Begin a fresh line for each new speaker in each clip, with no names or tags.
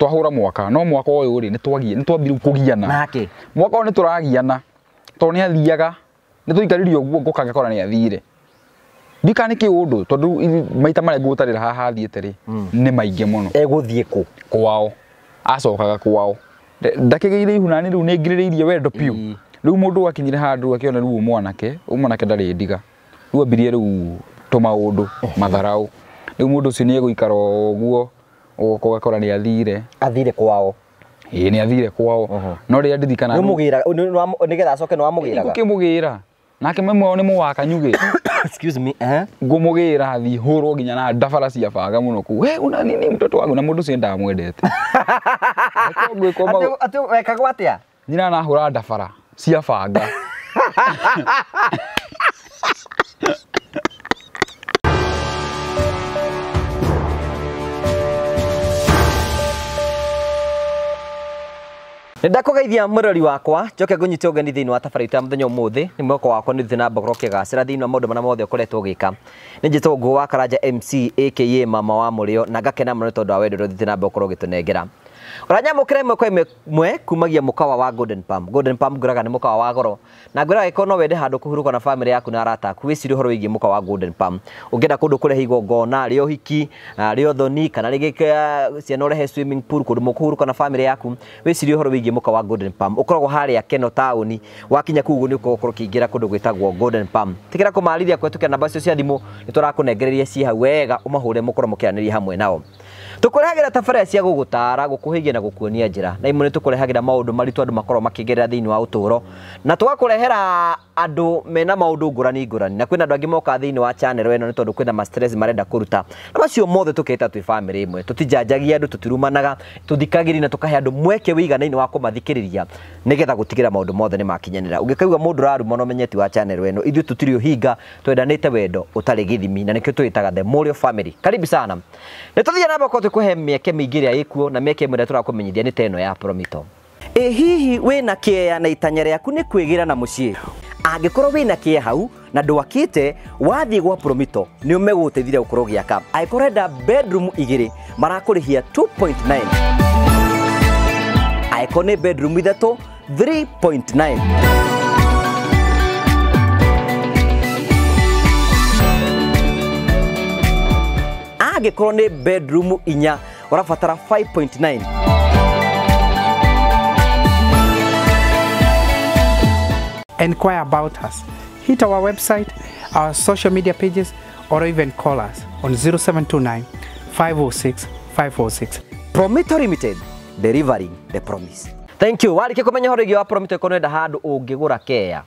twahura mwaka no mwaka uyu ri nitwagia nitwambiru kugiana nake mwaka ni turagiana to ni athiaga nitwikaririe uguo ngukage kora ni athire ndika nä kä å ndå tondå maita mare ngutarira ngå tarä ra haha thiäte rä hmm. nä maingä må no egå kwao acokaga kwao ndakä gä ire ihu nanä rä u wendo piu hmm. rä mundu må ndå akinyire handå rä u u mwanake å mwanake ndiga rä u ambirie rä u matharau maå mundu matharaå rä u må ugakora ni athire athire kwao ĩĩ ni athire kwao no rĩrĩa ndirikana nĩ mũgĩra
nĩgetha acoke nĩ ki
mugira nake mamwe ao nĩ mũwaka nyugĩ eh? ngũmũgĩra thiĩ hũrwo nginya na ndabara cia banga muno ku we una nini mtoto wangu na mũndũ ũcio
atu weka atĩa
nyina hura ndabara cia banga
ndakugeithia murori wakwa njoke ngunyite ugeni thiini wa tabarĩra ya mũthenya ũmũthĩ nĩ mwoko wakwa nĩ na mbogoro kĩgacĩra thiini wa maũndũ marĩa mothe ũkoretwo ũgĩka nĩ njĩtwo ngũ wa karanja mc aka e, mama wa mũrĩo na ngakena mũno tondũ wa wendo ũrĩa ũthiĩte na mbere ũkorwo ranya mukire mwe kwa mwe kumagia mukawa wa Golden Palm Golden Palm nguraga ni mukawa wa goro na ngwira iko no wende handu kuhuruka na family yaku na arata Kuwe wicire horo wigi mukawa wa Golden Palm Ugeda kudu kule higo gona, rio hiki rio dhoni, kana rigi ciana he swimming pool kundu mukuhuruka na family yaku Kuwe wicire horo wigi mukawa wa Golden Palm kwa hali ya Keno taoni wakinya kugu ni ukorwo kiingira kundu kwa Golden Palm Tikira ya tigira kumarithia nabasi namba dimu, cia kune gerili ya siha wega umahule mukuro mũkorwo mũkĩaranĩria hamwe nao tukurehagira tabarĩra cia gũgũtara gũkũhĩgia na gũkuonia njĩra na imwe nĩ tũkũrehagira maũndũ maritũ andũ makoragwo makĩgerera thĩinĩ wa ũtũũro na tũgakũrehera andå mena maå ndå ngårani ngårani na kwä andå angä moka thä wa channel ä no nä tondå kwä na marenda kå ruta na macio mothe tå keta twä bamä ĩmwe tå tijanjagia andå tå tirumanaga tå thikagä na tå kahe andå mweke wiganaine wa kå mathikä rä ria nä getha gå tigä ra maå ndå mothe nä makinyanä ra å ngä kaigua må ndå raruma na menyeti wa channel ä no ithuä tå tirä å hinga twendanä te wendo å tarä gä thimi na nä kä tå ä taga the morio family karibu sana nä tå thiä nambakorwo twä kå he mä eke mä ingä ä kuo na mä eke ä mwe rä a tå rakå menyithia nä ta ä no ya promito ĩ hihi wĩna kĩeya na itanya rĩaku nĩ kwĩgĩra na mũciĩ angĩkorwo wĩna kĩa hau na ndwakĩte wathiĩ gwa promito nĩ ũmegũgũteithia gũkorwo gĩaka angĩkorwo renda bedroom rä hia 2.9 korwo nä bedroom ithatũ 3.9 korwo nä bedroom inya rabatara
5.9 Inquire about us. Hit our website, our social media pages, or even call us on 0729 506 546. Promito
Limited, delivering the promise. Thank you. Warĩkia kũmenya wa Promito ĩkorwo ũrenda handũ kea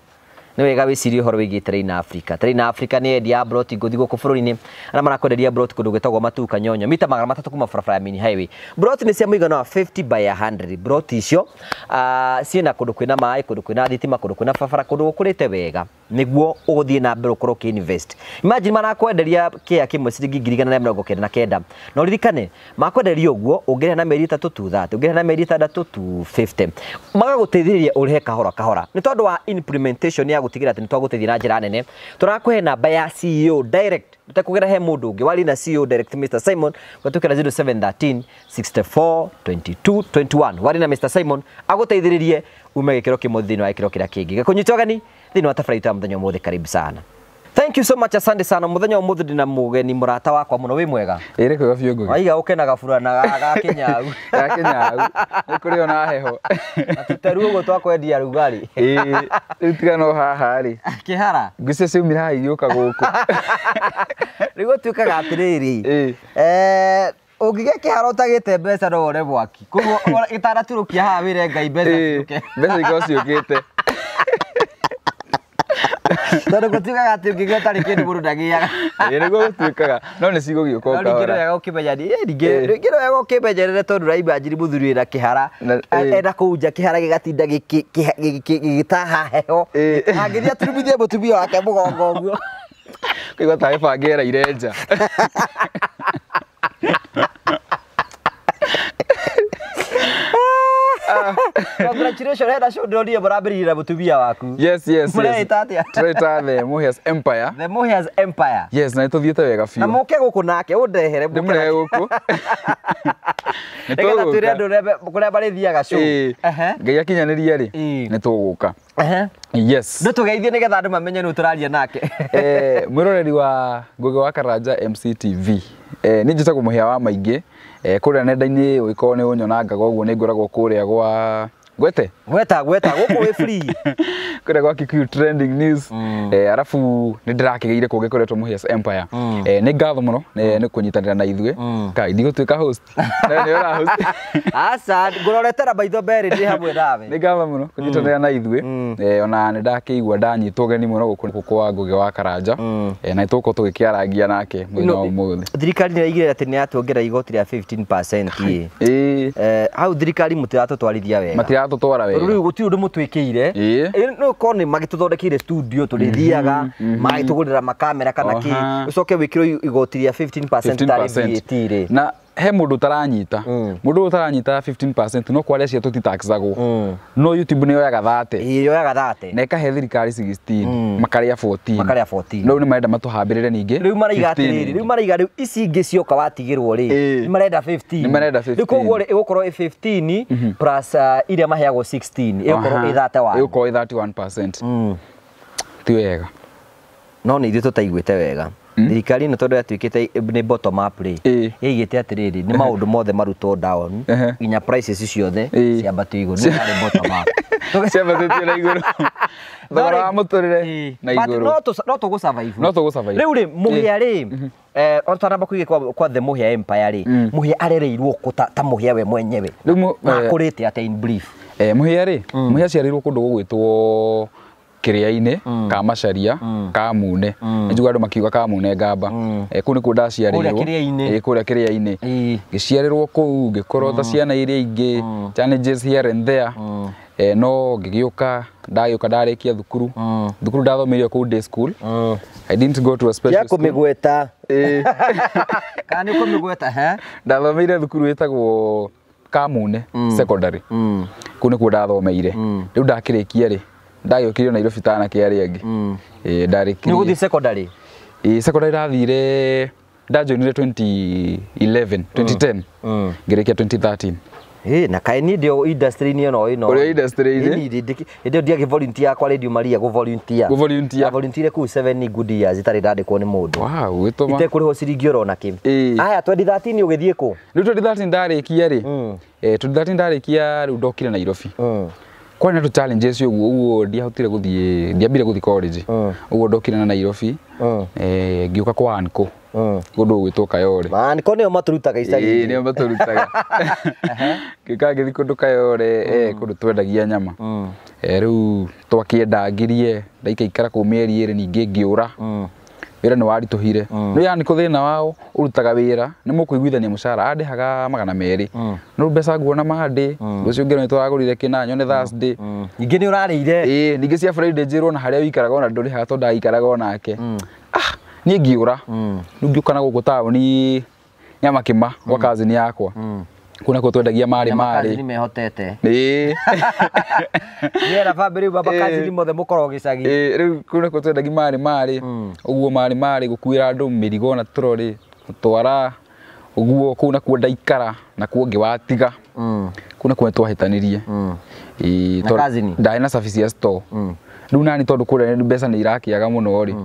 nä wega wä cirie å horo wä gä terä africa terä africa nä endia broti ngå thi gå kå bå rå ri-inä arä a marakwenderia broti kå ndå gwä tagwo matuka nyonyo mita magana matatå kuma barabara mini highway brot nä cia må igana wa 50 by 100 brot icio uh, ah, ciä na kå ndå kwä na maä kå ndå kwä na thitima kå ndå kwä na barabara kå ndå gå kå rä te wega niguo uguthiä na mbere ukorwo kä invest imagine marakwenderia kä a kä mwe ciringi ngiri igana rä mĩrongo kenda na kenda no ririkane makwenderia ũguo ũngĩrĩha na meri ĩtatũ tu that ũngĩrĩha na meri ĩtandatũ tu 50 magagũteithĩrĩria ũrĩhe kahora kahora nĩ tondũ wa implementation ya gutigira ra atä nä twagå na njä ra nene tå rakwä he namba ya ceo direct utakugera he mundu ungi wali na CEO direct Mr Simon gatukira 0713 64 2221 wali na Mr Simon aguteithiririe ume kimuthini wa gikiro kira kingi gakunyitogani gani thini wa tafari ta muthenya karibu sana thank you so much asante sana muthenya umuthi ndina mugeni murata wakwa muno wi mwega
ire kwega biu ngugi aiga
ukenaga na ga kinyau
ga kinyau ukuri ona heho atutaru ugo twakwendia rugari ii riu tigano ha ri kihara ngwicio ciumira haha igioka guku
riu gutuikaga atiriri eh ũngĩgĩa kĩharo ũtagĩte mbeca no wone mwaki koguo gĩtanaturũkia haha wĩre ngai mbeca mbeca ikosi ukite tondå gå tuä kaga atä å ngä gä tarä kä ndå må ndå ndagäaga nä guo gå tuä kaga no nä cigå gä å karingä wega å kä menya ringä wega å kä menyerere tondå raimba må thuri wä na kä hara enda kå nja kä hara gä gatinda gä gä taha heho angä thiä aturumithie må tumia wake må gongo å guo
kaigua tarä bangä eraire
nja Congratulations hena shodorie murambirire mutumia
waku. Yes, yes. Mureita atia. Tureita the Muhias Empire. The Muhias Empire. Yes, na ituthiite wega biũ. Na muke guku nake undehere muke. Ndimurehe guku. Nĩtũgũka. Nĩgetha twĩre
andũ kũrĩa marĩthiaga show.
Ngai akinyanĩria rĩ, nĩtũgũka. Yes.
Nĩtũgeithie nĩgetha andũ mamenye tå raria nake.
Eh, roreri wa gä wa Karanja MCTV. Eh, må hä a wa maingä Eh, kuria nenda-inĩ ũngĩkorwo nĩ ũnyonaga ũguo nĩ ngoragwo kuria gwa Gwete? Gweta, gweta, guko we free. Kure kwa Kikuyu trending news. Mm. Eh arafu nindirakigeire kungi kuretwo Muhias Empire. Mm. Eh ni ngatho muno mm. eh, ni kunyitanira na ithue. Mm. Kai ndigo twika host.
Na ni ora host. Asa nguroretera by the berry ndi hamwe nawe. Ni ngatho muno kunyitanira
mm. na ithue. Eh ona ni ndakiigua ndanyitwo geni muno guku kwa ngugi wa Karanja. Eh na tuko tugikiarangia nake mwena umuthi. Thirikari ni igire ati ni atuongera igoti 15%
eh. eh hau thirikari mutiratu wega iratutwara wega rä u gå tirä å ndå må twä kä ire no korwo nä magä tå thondekeire studio tå rä thiaga magä mm-hmm, mm-hmm. tå gå rä ra makamera kana kä å coke wä kä rwo igoti rä a tarä
rä na he mundu taranyita å mm. taranyita 15% no kwaria ciato ti tax agwo mm. no youtube ni yoyaga 30 yoyaga 30 na ikahe thirikari 16 mm. makaria 14 makaria 14 no ni marenda matuhambirire ningi riu maraiga atiriri riu
maraiga riu ici ingi cioka watigirwo ri
ni marenda 15 ni marenda 15 riu koguo
igukorwo 15 mhm. plus uh, iria maheagwo 16 igukorwo 31 igukorwo 31% ti wega no ni ithuĩ te wega Hmm? thirikari ĩno tondũ yatuĩkĩte nĩ bottom up rĩ ĩigĩte atĩrĩrĩ nĩ maũndũ mothe maruto down nginya prices ciothe ciambatio igũrũ nĩ harĩ bottom up
ciambatĩtio na igũrũ thogora wa mũtũrĩre na igũrũ no tũgũ survive no tũgå survive rĩu rĩ mũhĩa rĩ
eh, ona twanamba kuige kwa the mũhĩa empire rĩ hmm. mũhĩa arereirwo kũ ta mũhĩa we
mwenyewe rĩu eh. akũrĩte atĩa in brief eh, mũhĩa rĩ hmm. mũhĩa aciarĩirwo kũndũ gũgwĩtwo kiriaini mm. ka macaria mm. ka mune mm. njuga andu makiuga ka mune ngamba mm. e, eh, kuu nikuo ndaciarirwo kuria kiriaini eh, ngiciarirwo kuu ngikorwo ta mm. ciana iria ingi mm. challenges here and there mm. e, no ngigiuka ndagiuka ndarikia thukuru mm. thukuru ndathomeire kuu day school mm. i didn't go to a special ya
kumigweta
kana ni kumigweta he ndathomeire thukuru itagwo kamune mm. secondary kuu nikuo ndathomeire riu ndakirikia ri ndagiukire na Nairobi tana arä ngi mm. eh ndarikire ni guthi secondary eh secondary ndathire ndajoinire 2011 2010 mm. mm. ngirikia 2013 na kaä ni ndä å industry-inä ä no ä ndä yakwa
rä maria gå volunteer volunteer kuu good years itarä ndandä kwå nä må ndå itekå
rä ho ciringi å rona kä aya
twendithatinä å gä thiä kå
rä u twendithatinä ndarä kia rä mm. twendithatinä ndarä kia rä u ndokire nairobi mm kwari na tå challenges å guo å guo guthie gå ndiambire college å ah. guo ndokire na nairobi ah. eh, ngä å ka kwa anko gundu ah. ndå gwä two kayore niko nä o matå rutaga icagi eh, nä o matå rutaga ngä ka ngä thiä ndå kayore eh, kå ndå twendagia nyama rä u twakienda ngirie ndaikaikara kå mĩeri ä rä ningä ngä å ra wira ni waritu hire mm. ni kuthina wao urutaga wira ni mukuiguithania mucara haga magana meri mm. no mbeca nguona mandi mm. rucio ngero nitwagurire kina nyone thursday ningi ni urarire ii ningi cia friday jiro na haria wikaraga ona ndurihaga tondu ndaikaraga onake mm. ah niĩ ngiũra mm. rĩu ngĩũka na gũkũ taũni nyama kĩma gwa mm. ni yakwa kuna kwa twendagia marä marä nä mehotete rä
ra bamä rä u mabakajiri mothe må korwo gä cagi rä
u kuna kå twendagia marä marä å mm. guo marä marä gå kuä ra andå mä rigo na tå rorä twara å guo kå u nakuo ndaikara nakuo mm. kuna watiga kå nakuo nä twahä tanä rie ndarä mm. na ya store rä u nani tondå kå rä a mbeca nä irakä aga må no rä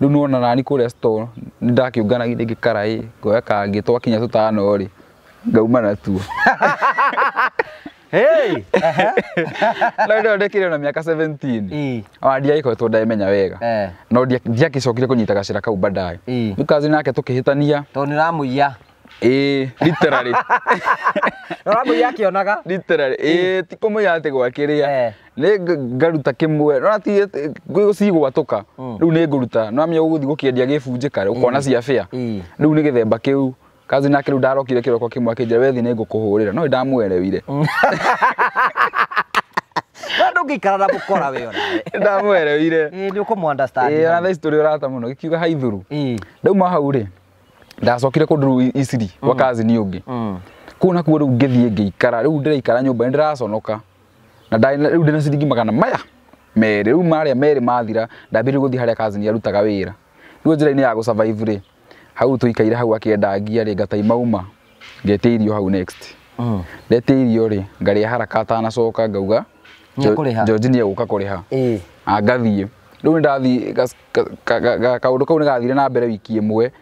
rä u nona nani kå rä a nä ndakä å nganagi ngä kara ä ngoya kangä twakinya tå tano rä ngauma natuo ee. no ndä ä yo na mä aka ona ndiagäkoretwo ndamenya wega no ndiakä cokire kå nyita gacä ra kau bandae rä kazi nake tå kä hä tania tondå nä ramå akä literally ũramũiya akĩonaga literally ĩĩ ti kũmũiya atĩ gwakĩrĩa ee. nĩ ngaruta kĩmwe no ati cigwatũka mm. rĩu nĩ ngũruta no kä endia gä bunjä kare ũkona cia nä gä themba kä u kazi nake rä u ndarokire kä roko kä mwe akä njä wethi nä ngå kå hå rä ra no ä ndamwereire
ndå ngä ikara na må kora we
ndamwereire nä å kå mwna thaici tå rä å rata må no gä kiuga haithuru ndauma hau rä ndacokire kå ndå rä u iciri gwa mm. kazini å ngä mm. kå u nakuo rä u ngä thiä ngä ikara rä u ndä raikara nyå mba nä ndä raconoka na rä u ndä na ciringi magana maya merä rä u marä a merä mathira ndambä rä gå thiä harä a kazini arutaga wä ra rä u njä ra-inä ya gå rä hau ikaire hau akiendangia ri ngataimauma ngete irio hau next hm. ndetia irio rä ngarä haraka atanacoka ngauga George nä egå ka kå rä ha angathiä rä u nä ndathiä kaå kau nä gathire na mbere wiki ä mwe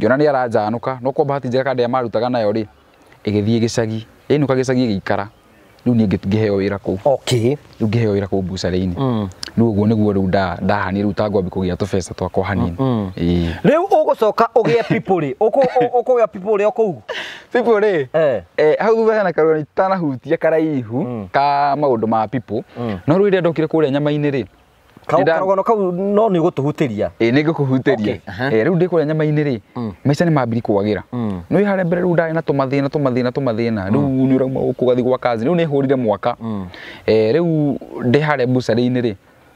nä aranjanå ka no kwa bahati njega a marutaga nayo rĩ ĩgĩthiĩ gĩcagi ĩnuka gä ikara rä riu ni rä u ngä heo wä ra kå u mbucarä-inä mm. rä u å guo nä guo rä u ndahani rä u ta ngwambi kå gä a tå beca twakwa hanini rä u å gå coka å gä e rä å kå gä a rä o kå u rä hau thutha hena karå tanahutia karaihu mm. ka maå ndå ma mm. no rä u rä ndokire kå rä a nyama-inä rä karugono kau no nä gå tå hutä ria ä nä ngä kå hutä ria rä u ndä kå rä a nyama-inä rä mm. maica nä mambiri kwagä ra mm. nä wä harä mbere rä u ndarä na tå mathä na tå mathä na tå mathä na rä u mm. nä å rauma gå kå gathi gwa kazi rä u nä hå rire mwaka rä u ndä harä mbucarä-inä rä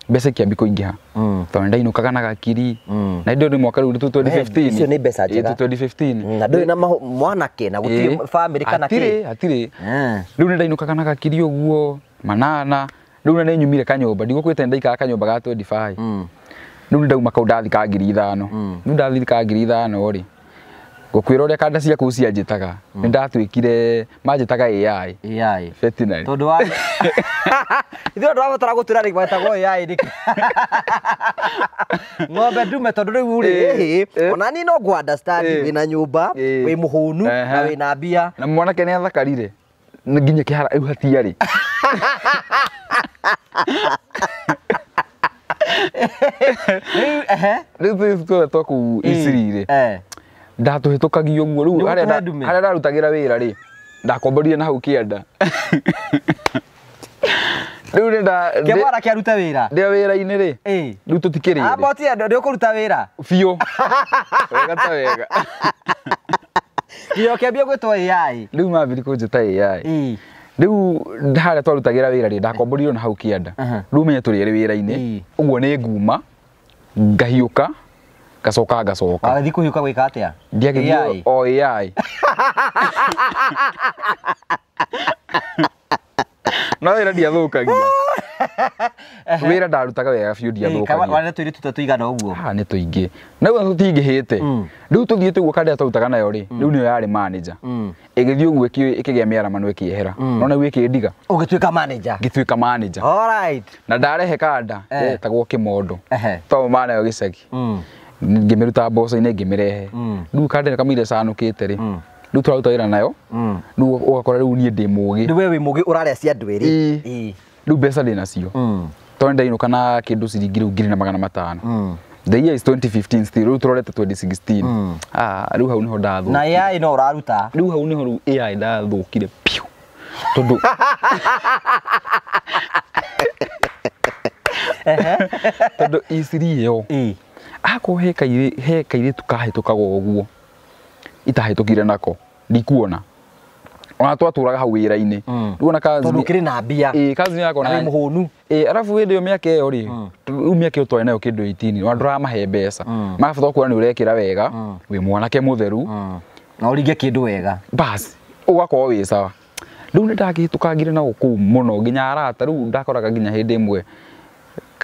mbeca ikiambi kuingiha mm. tondå ndainåkaga na gakiri mm. na indo nä mwaka rä u nä nä mbeca ndå na
mwanake na gå tirä bamä rä kana hatirä
eh. rä u nä ndainåkaga na gakiri å guo manana riu na ninyumire kanyumba ndigũkwĩte ndaikara kanyumba ga 25 mm. riu ndauma kau ndathi ka ngiri ithano mm. riu ndathi ka ngiri ithano rĩ ngũkwĩra ũrĩa kanda cia kũu cianjĩtaga taga mm. nĩ ndatuĩkire manjĩtaga AI AI veterinary tondũ wa ithuĩ ndũrabatara gũtwĩra rĩ gwetagwo AI
ng'ombe ndume tondũ rĩu rĩ eh, eh. ona niĩ no ngũ
understand eh. wĩna nyũmba wĩ mũhũnu na wĩna mbia na mwanake nĩ athakarire nginya kĩhara ihatia rĩ rä u twetwo kå u hmm. icirire eh. ndatå hä tå kagia å guo rä u harä a ndarutagä ra wä ra rä ndakomborire na hau kä enda rä u kämwara kä arute wä ra ndä a wä ra-inä rä rä u tå tikä rä mboti å kå ruta wä ra biå
wega ta wega
gä o ambia gwä two ai rä u mabiri kå njä ta ai riu ra twarutagira wira ri ndakomborirwo na hau kä anda rä u menye tå rä erä wä ra-inä å guo nä nguma ngahiuka ngacoka ngacoka wathi kuhiuka gwika atia ndiagithio o ä aä no wä ra ndiathåkagia wä ra ndarutaga wega biå ndiathåkagia twä rä nä tå ingä naguo tå tingä hä te mm. rä u tå thiä tå guo kandä a twarutaga nayo rä mm. rä u nä yo yarä manager ä mm. gä thiä å guo ä kä gä a mä aramano ä kä ehera nona gwä kä ndiga å gä tuä ka ngä tuä ka na ndarehe kanda etagwo eh. kä mondo to manayo gä cagi ngä mä ruta mboco ngä mä rehe rä u kandä kamå ire canå kä te rä riu wä ra nayo mm. riu ugakora riu nie ndi mugi ni we wi mugi urarecia andu rä u mbeca ndä nacio mm. tondå ndainuka na kä ndå ciringi rä u ngiri na magana matano mm. the year is 2015 still rä u tå 2016 rä u hau nä ho ndathå na ai no å raruta rä u hau nä ho rä u ai ndathå kire piu tondå tondå iciri ä yo akorwo he kairä tu kahä tå kaga å guo itahätåkire nako ndikuona ona twatåraga hau wä-ra-inä hmm. rä ona kä na mbia kazi yakwo na arabu hä ndä ä yo mä aka ä yo rä hmm. rä mä aka ä yo twarä nayo kä ndå itini ona ndå ramahe mbeca hmm. magabatara kuona nä å rekä ra wega wä mwanake må theru na å ringe kä ndå wega bas å gakorwo wä cawa rä u nä ndangä tå kangire na gå kå u må no nginya arata rä u ndakoraga nginya hä ndä ä mwe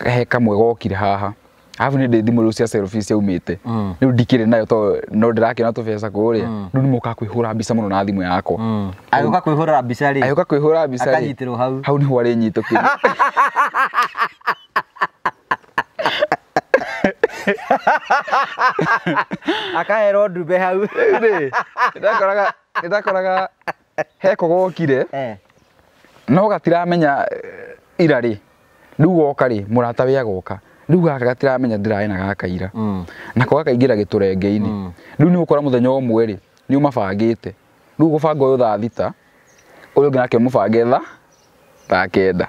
he kamwe gokire haha arabu nä ndä thimå rä u cia cia umä te mm. rä u ndikä rä nayo to no ndä mm. na tå mbeca mm. kå rä a rä u nä mokaga kwä hå ra mbica må no na thimå yakwa agä ka kwä hå ka kwä hå ra mbica hau nä ho nyitå kä
akaherwo ndumbe hau ndakoraga ndakoraga heko gokire
eh. no gatiramenya eh, ira rä rä u goka rä må rata wä agoka u gaka gatiramenya raä na gakaira nako gakaingira giturenge-ini mm. riu ni ukora muthenya umwe ri ni umabangite riu gubanga uyu thaa thita uyu ungi nake mubange tha thaa kenda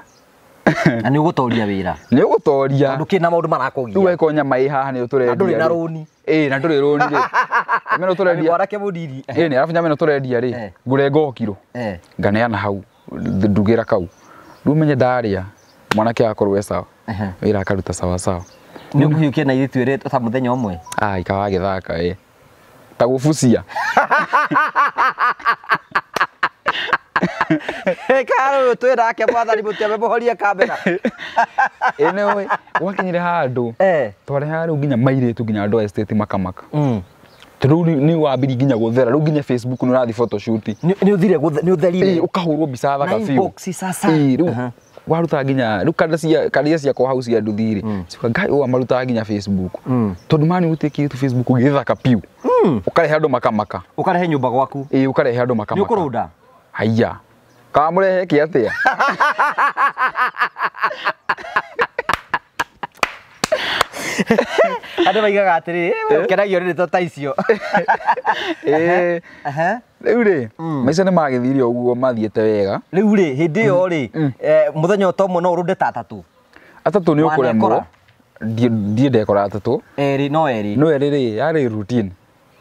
na nä å gå toria wä ra nä å gå toria ndå kä na maå ndå marakogiarä u weko nyama ä haha nä å tå rendia na rå na ndå rä rå ni rä meno tå rendiarake må ndiri nä arabu nyama ä tå rendia rä eh. ngå renga o kiro eh. nganeana hau ndugä ra kau rä u menye ndarä a mwanake akorwe sawa wira akaruta sawa sawa ni å kå na ithä ire ta må thenya å mwe ah, ikawa gä thaka ä ta gå bucia
karå twä rake mwathani må tiame må horie kambera ä nä å
gwakinyä re eh twarehaga rä u ginya maire tu ginya ndo estate makamaka mm tru ni nginya gå thera rä u nginya facebook nä å rathi photoshoot ni uthire ni nä å therire å kahå rwo mbica thaka biå rä warutaga nginya rä u karia ciakwa hau cia nduthirä mm. ciuga ngai o amarutaga nginya facebook mm. tondå mani gå tu facebook å gä piu å mm. karehe andå makamaka å karehe nyå mba gwaku i å karehe andå makamaka ni ukurunda haya rå nda haiya kamå rehe kä atä a
andå maigaga atä rä rä kenagio nä ta
rä u rä mm. maica nä ni magithire uguo mathiete wega ä ri hindi iyo ri muthenya utomwe no urunde ta atatu å ni ukuremwo ndiä ndekora atatå no erä no erä rä yarä routine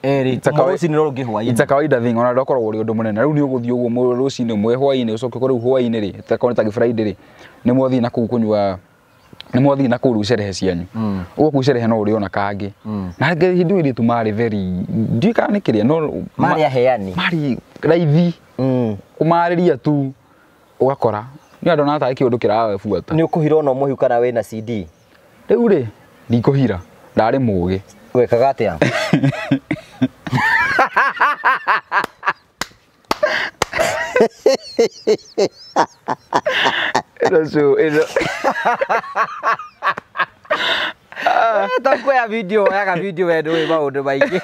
rucinä rå ngä hwainä ta kawaida thing ndakoragwo rä å ndå må nene rä u nä å gå thiä å guo rå cinä mwe hwainä å coke kå rä u hwainä rä takorwo nä tagä gä rä nä mwathiä na kå u kå nyua nä mwathi mm. mm. na kå rä u cerehe cianyu gå kå cerehe no å rä ona kangä na hindå ä rä tu marä veri ndiå kana nä kä rä a no marä aheani marä raithi kå marä ria tu å gakora nä andå nataä kä å ndå kä rawebuata nä å kå hira ona må hiu kana wä na cd rä u rä ndikå hira ndarä må gä wekaga atä a
ilo su eh,
video oyaga video we ndå maå ndå maingä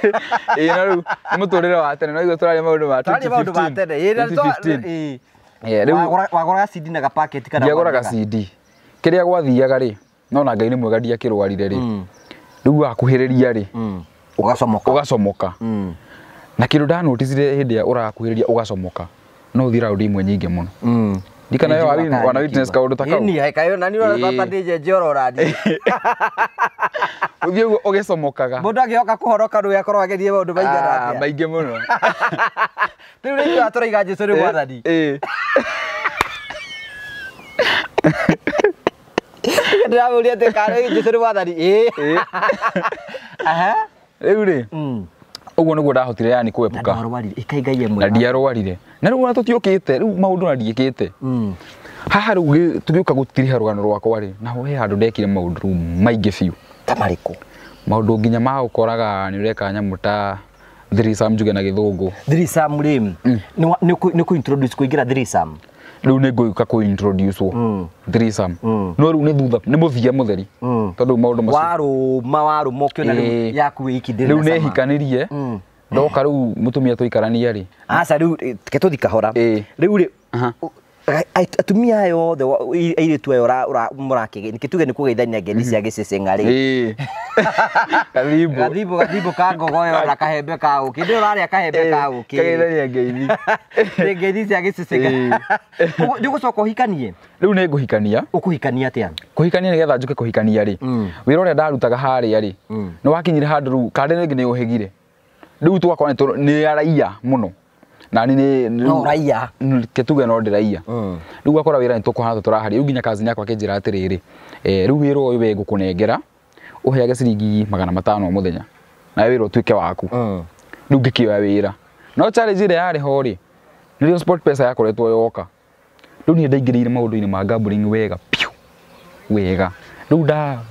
ä na rä u må tå rä re wa tene no noiguo tå rarä maå ndå ma tene cd kä rä a gwathiaga rä no mm. mm. Mm. na ngai nä mwega ndiakä rwarire rä rä u wakuhä rä ria rä å gacomoka na kä ndå ndanoticire hä ndä ä a å rakuhä rä ria å gacomoka no thira uri mwe nyinge muno mm ndikana yo ari wana witness ka undu takau ni kayo nani eh. wa tata dije
jorora ndi uthie ugo ugicomokaga mundu agioka kuhoroka ndu akorwo agerie baiga maigana ah baige muno riu ringi aturaiga jesu ni eh, mwathani eh. ndiramuria ati kana jesu ni mwathani
riu ri uguo niguo ndahotire yani kwepuka na ndiarwarire na rä u tåtiokete rä u maå ndå na ndiäkete hmm. haha rä u tå gä å ka gå tiriha rå gano rwakwa rä naho he handå ndekire maå ndå rä u maingä biå ta marä kå maå ndå nginya magå koraga nä å reka nyamå ta thrisam njuge na gä thå ngå thrisam rä nä kå kå ingä ra thrisam rä u nä ngå ka kå wo thrisam no rä u nä thutha nä må thia må theri mm. tondå maå ndå
mawarå ma warå ma å kä ona yaku
wä iki rä u nä hikanä rie mm ndoka mm. riu mutumia tuikarania ri asa riu ke eh, tuthi kahora eh. riu ri
atumia aya othe airitu aya murakike tuge ni kugeithania ngeni cia gicicing'a ri kadibo kadibo kadibo ka ngogoyo na kahembe ka uki ndi uraria kahembe eh, ka uki kugeithania
ngeni ni ngeni cia gicicing'a ni ugucoka uhikanie riu ni nguhikania ukuhikania atia kuhikania ni getha njuke kuhikania ri mm. wirore uria ndarutaga haria ri mm. ni wakinyire handu ru kande ngi ni uhigire riu twakora nä araia må no na no raia ke tuge no ndä raia mm. rä u akora wä ra nä tåkåhana tå tåraharia rä u nginya kazini yakwa akä njä ra atä eh, rä rä rä u wä ra å yå we ngå kå nengera å heage ciringi magana matano må thenya nawe wä ra å tuä ke waku mm. rä u ngä kä oya wä ra no challenge ä rä a yarä ho nä rä sport pesa yakoretwo yoka rä u niä ndaingä rä ire maå ndå-inä ma gambling wega wega rä u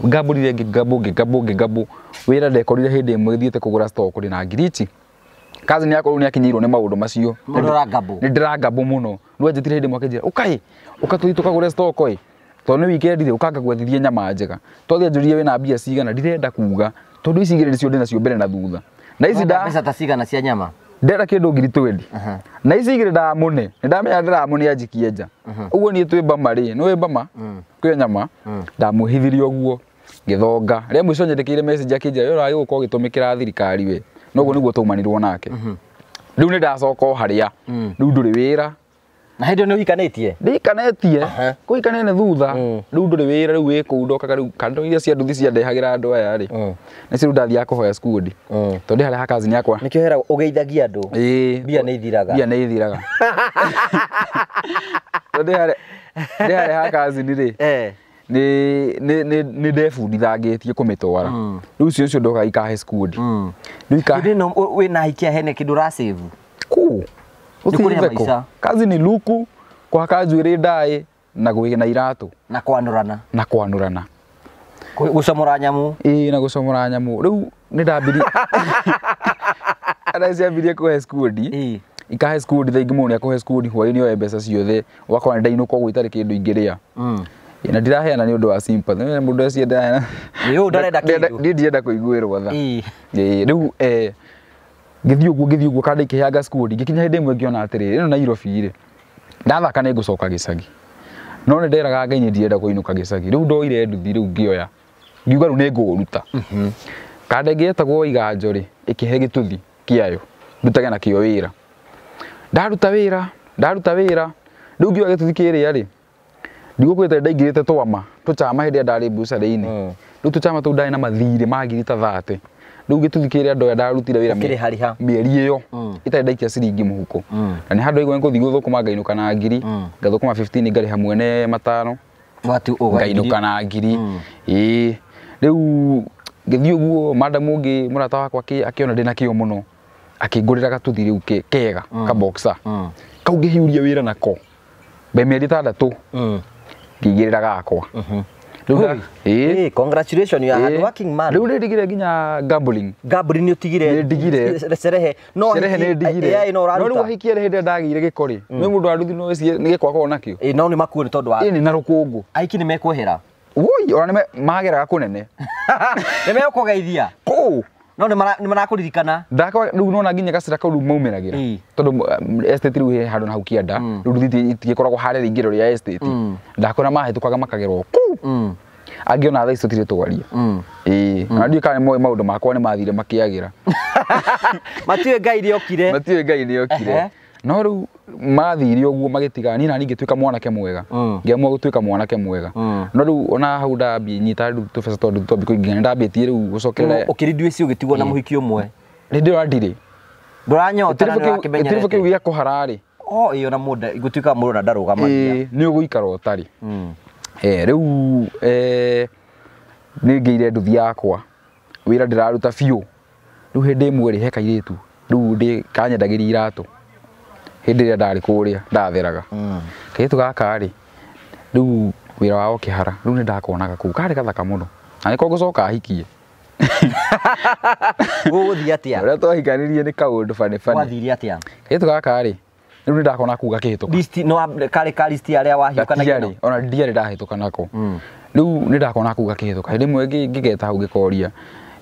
ngambå rire ngä ngambå ngä ngambå ngä ngambå wira ndekorire hindi imwe thiete kugura store ri na ngiriti kazi ni akorwo ni akinyirwo ni maundu macio ni ndirangabo muno rwe njitire hindi mwake njira ukai ukatuthi tukagure stock oi tondå nä wikendi ukanga gwethithie nyama njega twathia njå wina mbia cigana ndirenda kuga tondå ici igä rä cio ndä nacio mbere na thutha na ici ta cigana cia nyama ndera kä ndå ngiri twendi na ici igä rä ndamå ne nä ndamenya ndä ramå nä anjikie nja å ni niä twä mbama rä nä wä mbama mm. kwä nyama mm. ndamå hithirie å guo ngĩthonga rä mwico nyendekire message akinjira yo rai gå gitumikira thirikari we noguo nä guo twaumanirwo nake mhm. riu ni nä ndacoka o harä a rä na hä ni ä ni wikanä ku ikanene thutha mm. riu nduri wira riu wä ku rä u wä kå u ndokaga rä kando iria cia nduthi cia ndehagira andå aya ri mm. nä cirä u ndathiaga kå hoya cikundi mm. tondå harä ha kazini yakwa nä ugeithagia heragwo bia ni ithiraga bia ni ithiraga mbia nä ndi tondå harä ha kazini rä ni ndebundithangetie ni mä twara mm. rä u cio cio ndoka ika ika he school mm. ikahe we na ikia hene kindu kä ndå racevu kå maisha kazi ni luku kwa kazi ri dai na gwä na iratu na kwanurana na kwanå rana gå comora nyamå ä na gå comora nyamå rä u nä ndambiri ana ciambirie kå he school di skundi thaingä må nä akå he skundi hwainä oe mbeca ciothe wakora nä ndainå kogwo itarä kä ndå ingä rä a mm na ndiraheana nä å ndå wa må ndå acio kå iguä rwo tha rä u ngä thiä å guo ngä thiä å guo kana ikä heanga ngä kinya hä ndä ä mwe ngä ona atä rä ä no nairobi ndathaka nä ngå coka gä cagi no nä nderaga ngai nä kå inå ka gä cagi rä u ndoire nduthi rä u ngä oya ngiuga rä u nä ngå ruta mhm. kande ngä etagwo iganjo rä ä kä he gä tå thi kä ndutage na kä o wä ra ndaruta wä ra ndaruta wä ra rä u ngä oya gä tå thi kä rä a rä ndigũkwĩte ndaingĩrĩte twama tũcama hĩndĩ ĩrĩa ndarĩ mbucarĩ-inĩ hmm. rĩu tũcama tũu ndarĩ na mathirĩ ma ta thate rä u gä tuthi kä rä a ndoya ndararutire wä ra mä eri ä yo ä hmm. tarä ndaikia ciringi må huko hmm. na nä handå aigua nä kå thå kå ma ngainå kana ngiri ngathå kå ma ngarä ha mwene matano ngainå kana ngiri ä rä u ngä thiä å guo mandamu å ngä må rata wakwa akä ona ndä na kä o må no akä ngå rä ra gatuthi rä u kega kaboxa kau ngä hiuria wä ra nako mbemeri tandatå ngigirira gakwa rä congratulations you are hard working man. Riu ndigire nginya gambling. Gambling utigire. Ndigire. Cerehe. No rä ni ndigire. Yeah, no raruta. No hikie rehe ndia ndagire gikori. Ni mundu aruthi no cie ni gikwako nakio. no ni makuo ni tondu wa. rå ni na rukungu. Aiki ni mekwehera. Ui, ona ni nene
kunene. Ni mekugeithia. Kuu no nä marakuririkana
ndakwa rä u nona nginya gacira kau rä u maumä ragä ra hmm. tondå um, rä u handå na hau kĩanda rä u koragwo harä ingä ro rä a ndakona mahätå kaga makagerwo kuu hmm. angä ona thaa ici tå tirä twaria hmm. na ndiä kana nä moä maå ndå makwa nä mathire makä agä ra matiå ngai nä okire matiå ngai nä okire no rä u mathire guo magitigana ni na ningi tuika mwanake mwega mm. ngiamua gutuika mwanake mwega mm. no ru ona hau da bi nyita ru tu fesa to riu tubesa tondu twambi bi tiru riu okiri ukirindue cio ugitigwa na muhiki mm. umwe rindi ro ndire nduranyota na kimenya tirifo kiu wiya kuhara ri o iyo na muda gutuika muru na murona ndarugamagia ni uguikara utari eh riu eh ni ngeire nduthi yakwa wira ndiraruta fiu ru hindi mweri ri he kairitu riu ndi kanyendagiria iratu hindi ria ndari kuria ndatheraga mm. kaitu gaka ri riu wira wao kihara riu ni ndakonaga kuu kari gathaka muno na niko ngucoka hikie guguthii atia uria twahikanirie ni kaundu fani fani wathire atia kaitu gaka ri riu ni ndakona kuu gakihituka listi no kari ka listi aria wahiukanagia no ona ndiari ndahituka nako mm. riu ni ndakona kuu gakihituka hindi imwe ngigeta hau ngikoria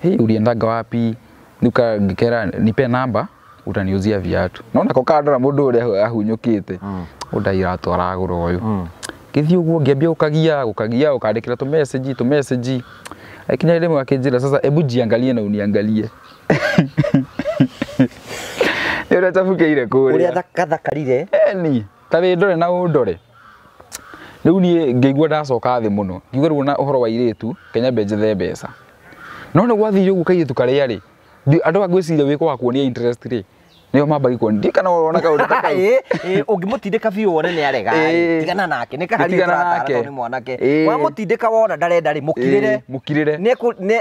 hi uria ndanga wapi nduka ngikera nipe namba utaniuzia viatu naona nako kandora mundu uria ahunyukite mm. unda iratu aragura uyu mm. uguo ngiambia ukagia ukagia ukandikira tu message tu message akinya ile mwakinjira sasa ebu jiangalie na uniangalie ni uria tabukeire kuria uria thakathakarire eni ta wi ndore na undore riu ni ngeigua ndacoka thi muno ngiuga riu na uhoro wa iretu kenya mbenjethe mbeca no ni gwathii uguo kairetu karia ri andå a ngwä ciria wä kwaga kuonia interest rä nio mambagi kuo ndi
kana wona ka eh, eh, undu ka ungimutindika biu wone ni arega eh. tigana nake ni kahari nake ni mwanake wa mutindika wona ndarenda ri mukirire mukirire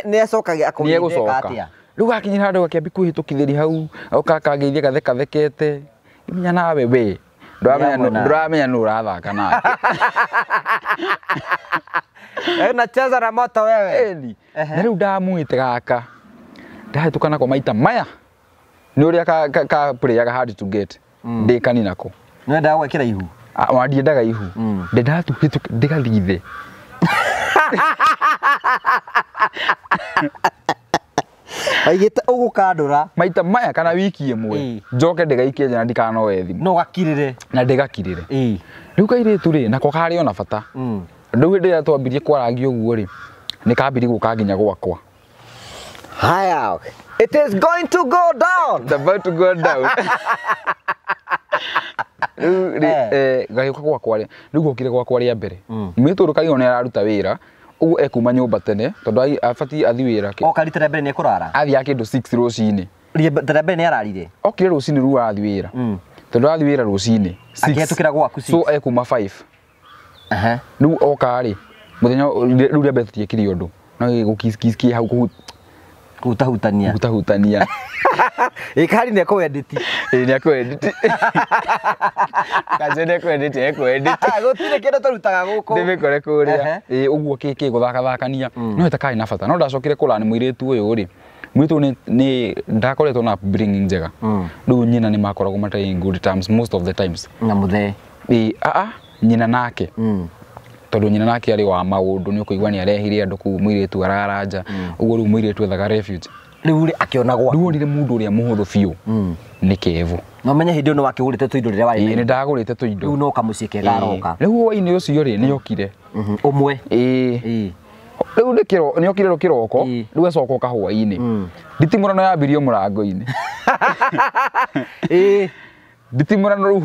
ni acokagia akumindika atia
riu gakinyira handu gakiambi kuhitukithiri hau oka kageithie gathe kathekete imenya nawe we nduramenya nu urathaka nake na cheza na moto wewe na riu ndamuite gaka ndahitukana kwa maita maya nä å rä a ka, hard to get mm. ndä kaninako kanina nä wendaga gwä kä ra ihu ah, ndiendaga ihu mm. ndendatuhätå ndä gathithe aigite ugukandura maita maya kana wiki mwe njoke ndigaikie njana ndikanoe thimu no re na u kairä tu rä nako karä ona bata ä mm. rä a twambirie kwarangia uguo ri ni kambiri guka nginya gwakwa Haya, it is going to go down. It's about to go down. gagä uka gwakwarä rä u gokire gwakwa rä a mbere mwä tå rå kagä ona araruta wä ra å guo ekuma nyå mba tene tondå abatiä athi wä ra okarita rä mbere nä ekå rara athiä akä ndå rå cinä rä mbere nä ararire okire rå cinä rä u athi wä ra hmm. tondå athi wä ra rå cinä akihätå kä ra gwaku so ekuma rä u okarä må thenya rä u rä ambere tå tiekire å ndå no gå hau gutahutania gutahutania ikari ni akuediti ni akuediti kaje ni akuediti akuediti ah,
gutire kindu tarutaga guku ndimikore
kuria i uguo ki ki guthakathakania mm. no itakai na bata no ndacokire kula ni muiritu uyu ri mwitu ni ni ndakoretwo na upbringing njega mm. riu nyina ni makoragwo matai in good times most of the times na muthe i a a nyina nake mm tondå nyina nake arä wa å kå igua nä arehire må irä tu araranja uguo mm. riu mwiritu ethaga refuge riu ri akionagwa riu rire mundu uria muhuthu biu mm. ni kevu no menye hindi no wakigurite tuindo riria wari ni ndagurite tuindo riu no kamucii rä u riu å cio rä nä okire umwe u nä okire roko rä u acoka uka hwaini mm. nditimurano yambirio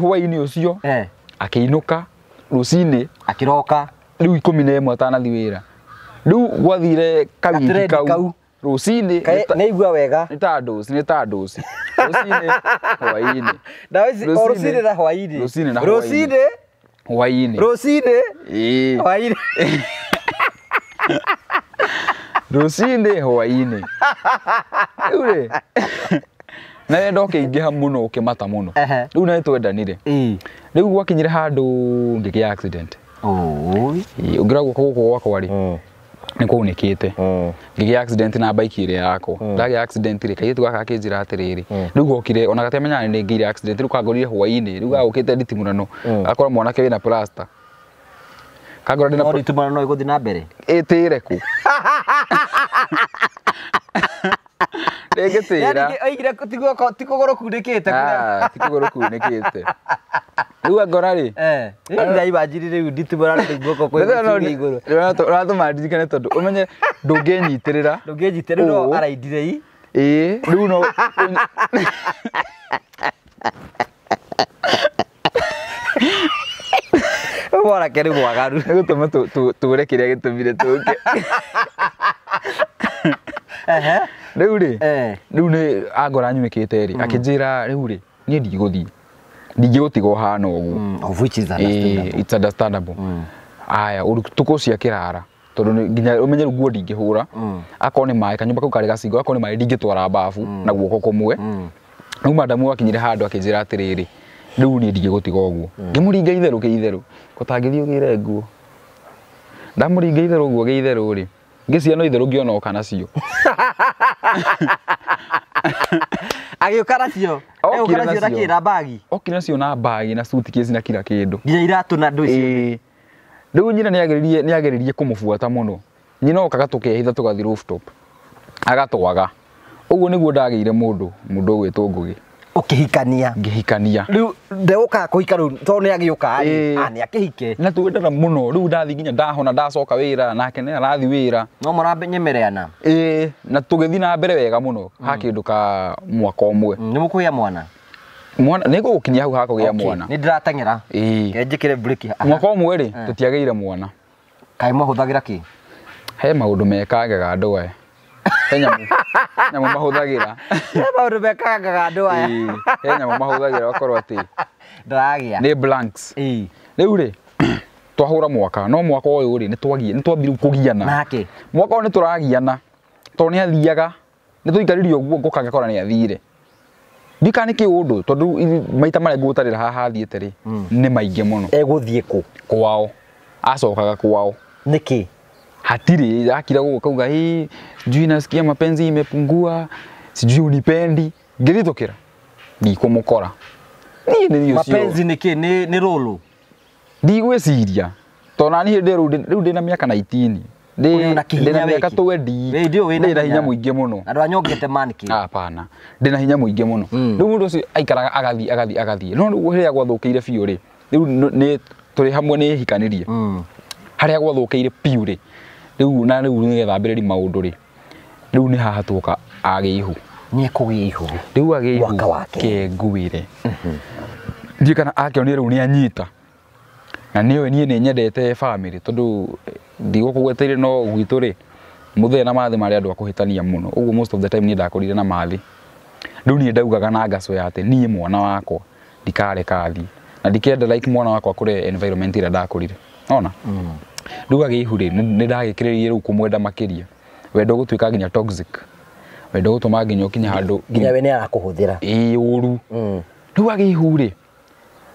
å cio akä inå ka rå cinä akä roka riu ikumi na imwe atanathi wira riu gwathire kawiki kau rucini naigua wega nä ta ndoci nä ta ndoci rucini hwainä rucini na hwainä rucini na rucini hwainä rucini hwainä rucini hwainä rä u rä na wenda å kä ingä ha må no å kä mata må no rä u nä twendanire rä u re handå ngä gä accident å ngä raguo kågå kå gwakwa rä nä kå unä kä te ngä gä na mbaiki ä rä a yakwa ndagä a rä kaiä tu gaka akä njä ra atä rä rä rä u gokire ona gatia menya nä ngä ire rä u kangå rire hwainä rä u gagå kä te nditimå rano gakorwo mwanake wä na kangå ra ndä no ä gå thiä na mbere ä tä re kå rä yaani oigire ti kå gå rå kunä ti kå gå rå kunä ah, te rä u angora rä eh, ndaibanjiri rä u nditumå rarä guoko igå rå ratå mandirikane tondå å menye ndå ngä nyitä rä ra ndå ngä nyitä rä no araindirei rä rĩu no
mwarake nä mwagaru nä gå tå ma tå re kä rä a gä tå mire tå ke
rä u rä ee. rä u nä angora nyuä kä te rä akä njä ra rä u rä niä ndigå thiä ndingä gå tiga å hana å guo aya tå kå cia kä rara tondå å menye rä guo ndingä hå ra mm. akorwo nä maä kanyå kau karä gacingo akorwo nä maä ndingä twara mbabu mm. na guoko kå mwe mm. rä u mandamu akinyire handå akä njä ra atä rä rä rä u nä ndigä gå tiga å guo ngä må ringa itherå kä itherå gå tangä thiä å gä re nguo ndamå ringa itherå guo gä itherå rä ngä ciano itherå ngä ona å kana cio agä å kana
cio nacio na
mbagi okire na mbagi na suitcase na kira kindu nginya iratu na ndå ici rĩu nyina nĩageririe nĩageririe kũmũbuata mũno nyina okaga kehitha tå rooftop agatwaga ũguo nĩguo ndagĩire gwä mũndũ ngå gä ukihikania ngihikania riu ndeuka kuhika riu to ni agiuka ah, ani akihike na ndara muno riu ndathi nginya ndahona ndacoka wira nake ni arathi wira no murambenyemereana ii na tugithi na mbere wega muno hmm. ha kindu ka mwaka umwe hmm, ni mukugia mwana mwana nä gå kinyia hau hakå mwana nä ndä ratengä ra njä mwaka å mwe rä eh. tå tiagä ire mwana kaä mwahå thagä ra kä he maå ndå mekagega ndåe he nyamå mahå thagä ra ndå mekagaga andå aya he nyamå mahå thagä ra okorwo atä ndaragä a rä u rä twahå ra mwaka no mwaka å yå rä nä twambiru kå giana mwaka å yå nä tå ragiana tondå nä athiaga nä tå ikarire å guo ngå kangekora nä athire ndika nä kä å ndå tondå maita marä a ngå tarä ra haha athiä te rä hmm. nä maingä må no egå thiä kå kwao acokaga kwao nä kä hatiri akila huko kauga hii juu nasikia mapenzi imepungua sijui unipendi githithukira ni niä nä mapenzi nä kä ni rå ni ciria tonani hä ndä rä u ndä na mä aka naitini ndä na mä aka twendindä na hinya må ingä må no andå anyongete manäkapana ndä na hinya muinge muno må no rä u må ndå å cio aikaraga agathiä agathiä agathiä no rä u rä a gwathå kä ire biå rä rä u tå hamwe ni hikaniria mm harä a gwathå kä ire riu na riu nigethambiriria maundu ri riu ni haha tuoka agiihu ni ekugiihu riu agiihu kenguire ndiä mhm. kana akĩonire u nä anyita na nä oĩ niĩ nĩ nyendete bamĩrĩ tondũ ndigũkũ gweteire no gwitũ rĩ mũthee na mathä marä andũ a kũhĩtania mũno ũguo most of the time niĩ ndakorire na mathĩ rĩu niä ndaugaga na ngacoya atĩ niĩ mwana wakwa ndikarekathiä na ndikenda like mwana wakwa kũre environment ĩrĩa ndakũrire ona mm rä u agä ihu rä nä ndagäkä rä rie rä u kå mwenda makä ria wenda gå tuä ka nginya wenda gå tå ma nginya å kinya handå nginya we
nä arakå hå thä ra
å ru mm. rä u agä ihu rä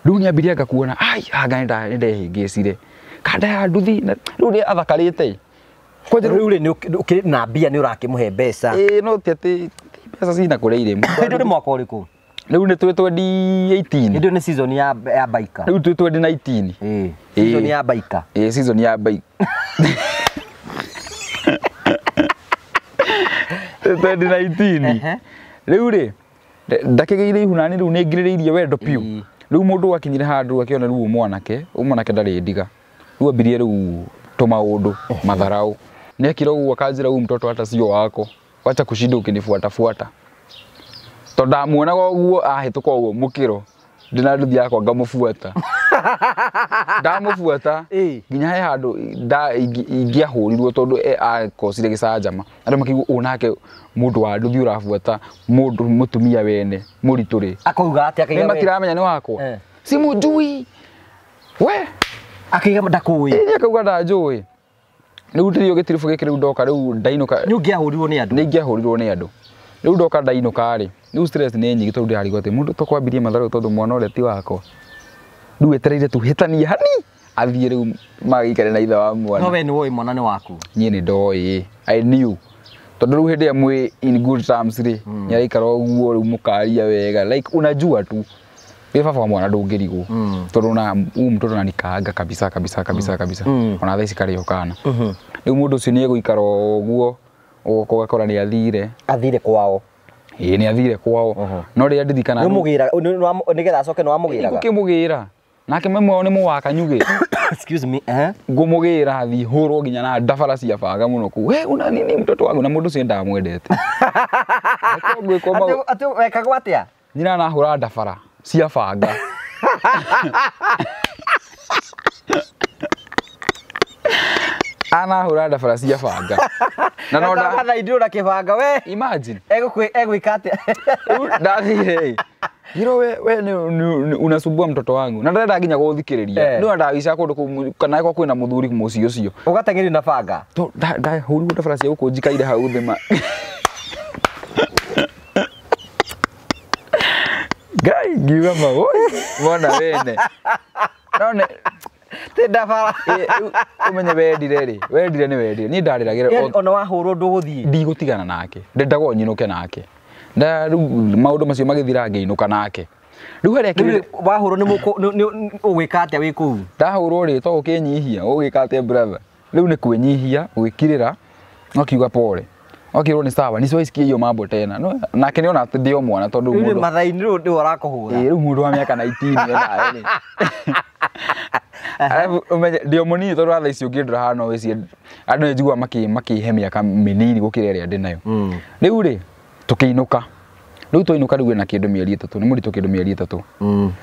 rä u nä ambirie ngakuona anga nä ndehä ngä cire kanda ya nduthi rä u nä athakarä te kwanja rä u rä
na nä å rakä må he mbeca no ti atä mbeca cina kå rä irä må rä mwaka å rä kå
rä ni twä 2018 ndio ni season ya ya baika riu twä 2019 eh season ya baika eh season ya baika 2019 riu ri ndakigeire ihunani riu ni ngirireirie wendo piu riu mundu akinyire handu akiona riu mwanake mwanake ndari ndiga riu ambirie riu tumaundu matharau ni akira uguo akanjira u mtoto hata wako wacha kushinda ukinifuatafuata tondå ndamuonaga å guo ahä tå ka å guo må kä ro ndä na nduthi yakwa ngamå buata ndamå buata nginya he handå ingä ahå rirwo tondå e, akocire ah, gä canjama andå makäigua å nake må ndå wa nduthi å rabuata må ndå må tumia wene må ritå rä akauga matiramenya nä wakwa cimå njui we akiga ndakå ä akauga ndanjå ä rä u ndä rä å gä tiribå gä kä rä u ndoka rä u ndainå ka nä ingä ahå rirwo nä andå riu ndoka ndainuka ri riu stress ni nyingi tondu ndirarigwo ati mundu kwambirie matharu tondu mwana uria ti wakwa riu etereire tuhitanie hani athiä rä u na ithe wa mwana no we nä woä mwana nä waku niä nä ndoä i knew tondå rä u hä ndä ä in good terms rä mm. nä araikara å guo rä u må karia wega like unajua tu rä baba wa mwana ndå ngä rigwo mm. tondå na u må tondå nanikaanga kabisa kabisa kabisa hmm. kabisa hmm. ona tha ici karä hmm. o kana rä u må ndå å cio nä ugakora ni athire athire kwao ä nä athire kwao no rĩrĩa ndirikana
nĩgetha acoke mugira gä
ngũkĩmũgĩra nake mamwe ao nĩ mũwaka nyugĩ eh? ngũmũgĩra thiĩ rwo nginya na ndabara cia banga no kå we una nini mtoto wangu na mũndũ ũcio ndamwendete
wekagwo atĩa
nyina ra ndabara cia banga ana anahura ndabara cia banga na no ndathatha ithu na kibanga we imagine egwika atia riu ndathire Hiro we, we ni, ni, unasumbua mtoto wangu na ndarenda nginya guthikiriria yeah. ni ndagaica kundu kuu kana kwa kwina muthuri muci ucio ugategeria na banga to ndahurwo ndabara cia guku njikaire hau thima ngai ngiuga mawoi wona wene ti ndabara umenye wendire rä wendire nä wendire niä ndarä ragä ra yaani ona wahå rwo ndå gå thiä ndigå tigana nake ndendagwo nyinå ke nake rä u maå ndå macio magä thira ngä inå ka nake rä u harä a wahå rwo å gwä ka atä a wä kå u ndahå rwo rä to å kä nyihia å gä ka atä rä u nä kwä nyihia gwä kirä ra no kiuga pore okay ni sawa ni siwaisikia hiyo mambo tena no, nake niona ndio mwana tondu mundu mathaini riu ndio arakuhura eh riu wa miaka 19 ena ni alafu ndio munini tondu atha icio ngindra hano weci andu njigua maki makihe miaka minini gukira ria ndi nayo mm. riu ri tukiinuka riu twainuka riu ena kindu mieri itatu ni muritu kindu mieri itatu mm.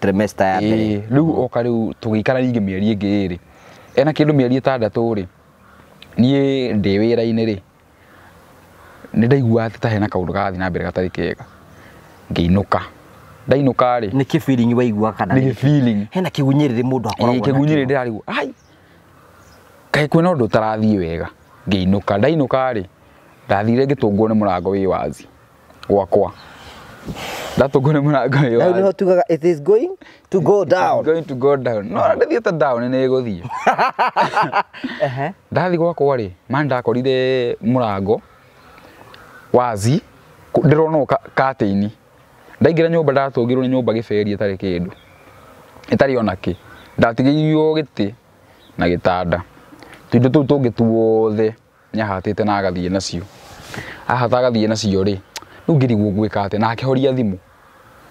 trimester ya mbere eh, riu oka riu tugiikara ringi mieri ingi ri ena kindu mieri itandatu ri niä ndä wä ra-inä ndaigua ati ta hena kaå gathi na mbere gatari kega ngä ndainuka ri ni ki feeling waigua kana ni feeling hena kä gunyä rä rä må ndå akoragwo kä gunyä rä ai kai kwä no å ndå wega ngä ndainuka ri ndainå karä ndathire ngä tå ngwo nä wazi gwakwa ndatungwo nä må rango wä wazi nä tugaga it is going to go down going to go down no ndathiä ta down nä gå thiä ndathi gwakwa ri ma ndakorire må rango wazi ndirono katini ndaingira nyumba ndatungirwo ni nyumba giferi itari kindu itari ona ki ndatigirio giti na gitanda tundu tuu tungi tuothe nyahatite na agathie nacio ahata agathie nacio ri riu ngirigwo ngwika ati na akihoria thimu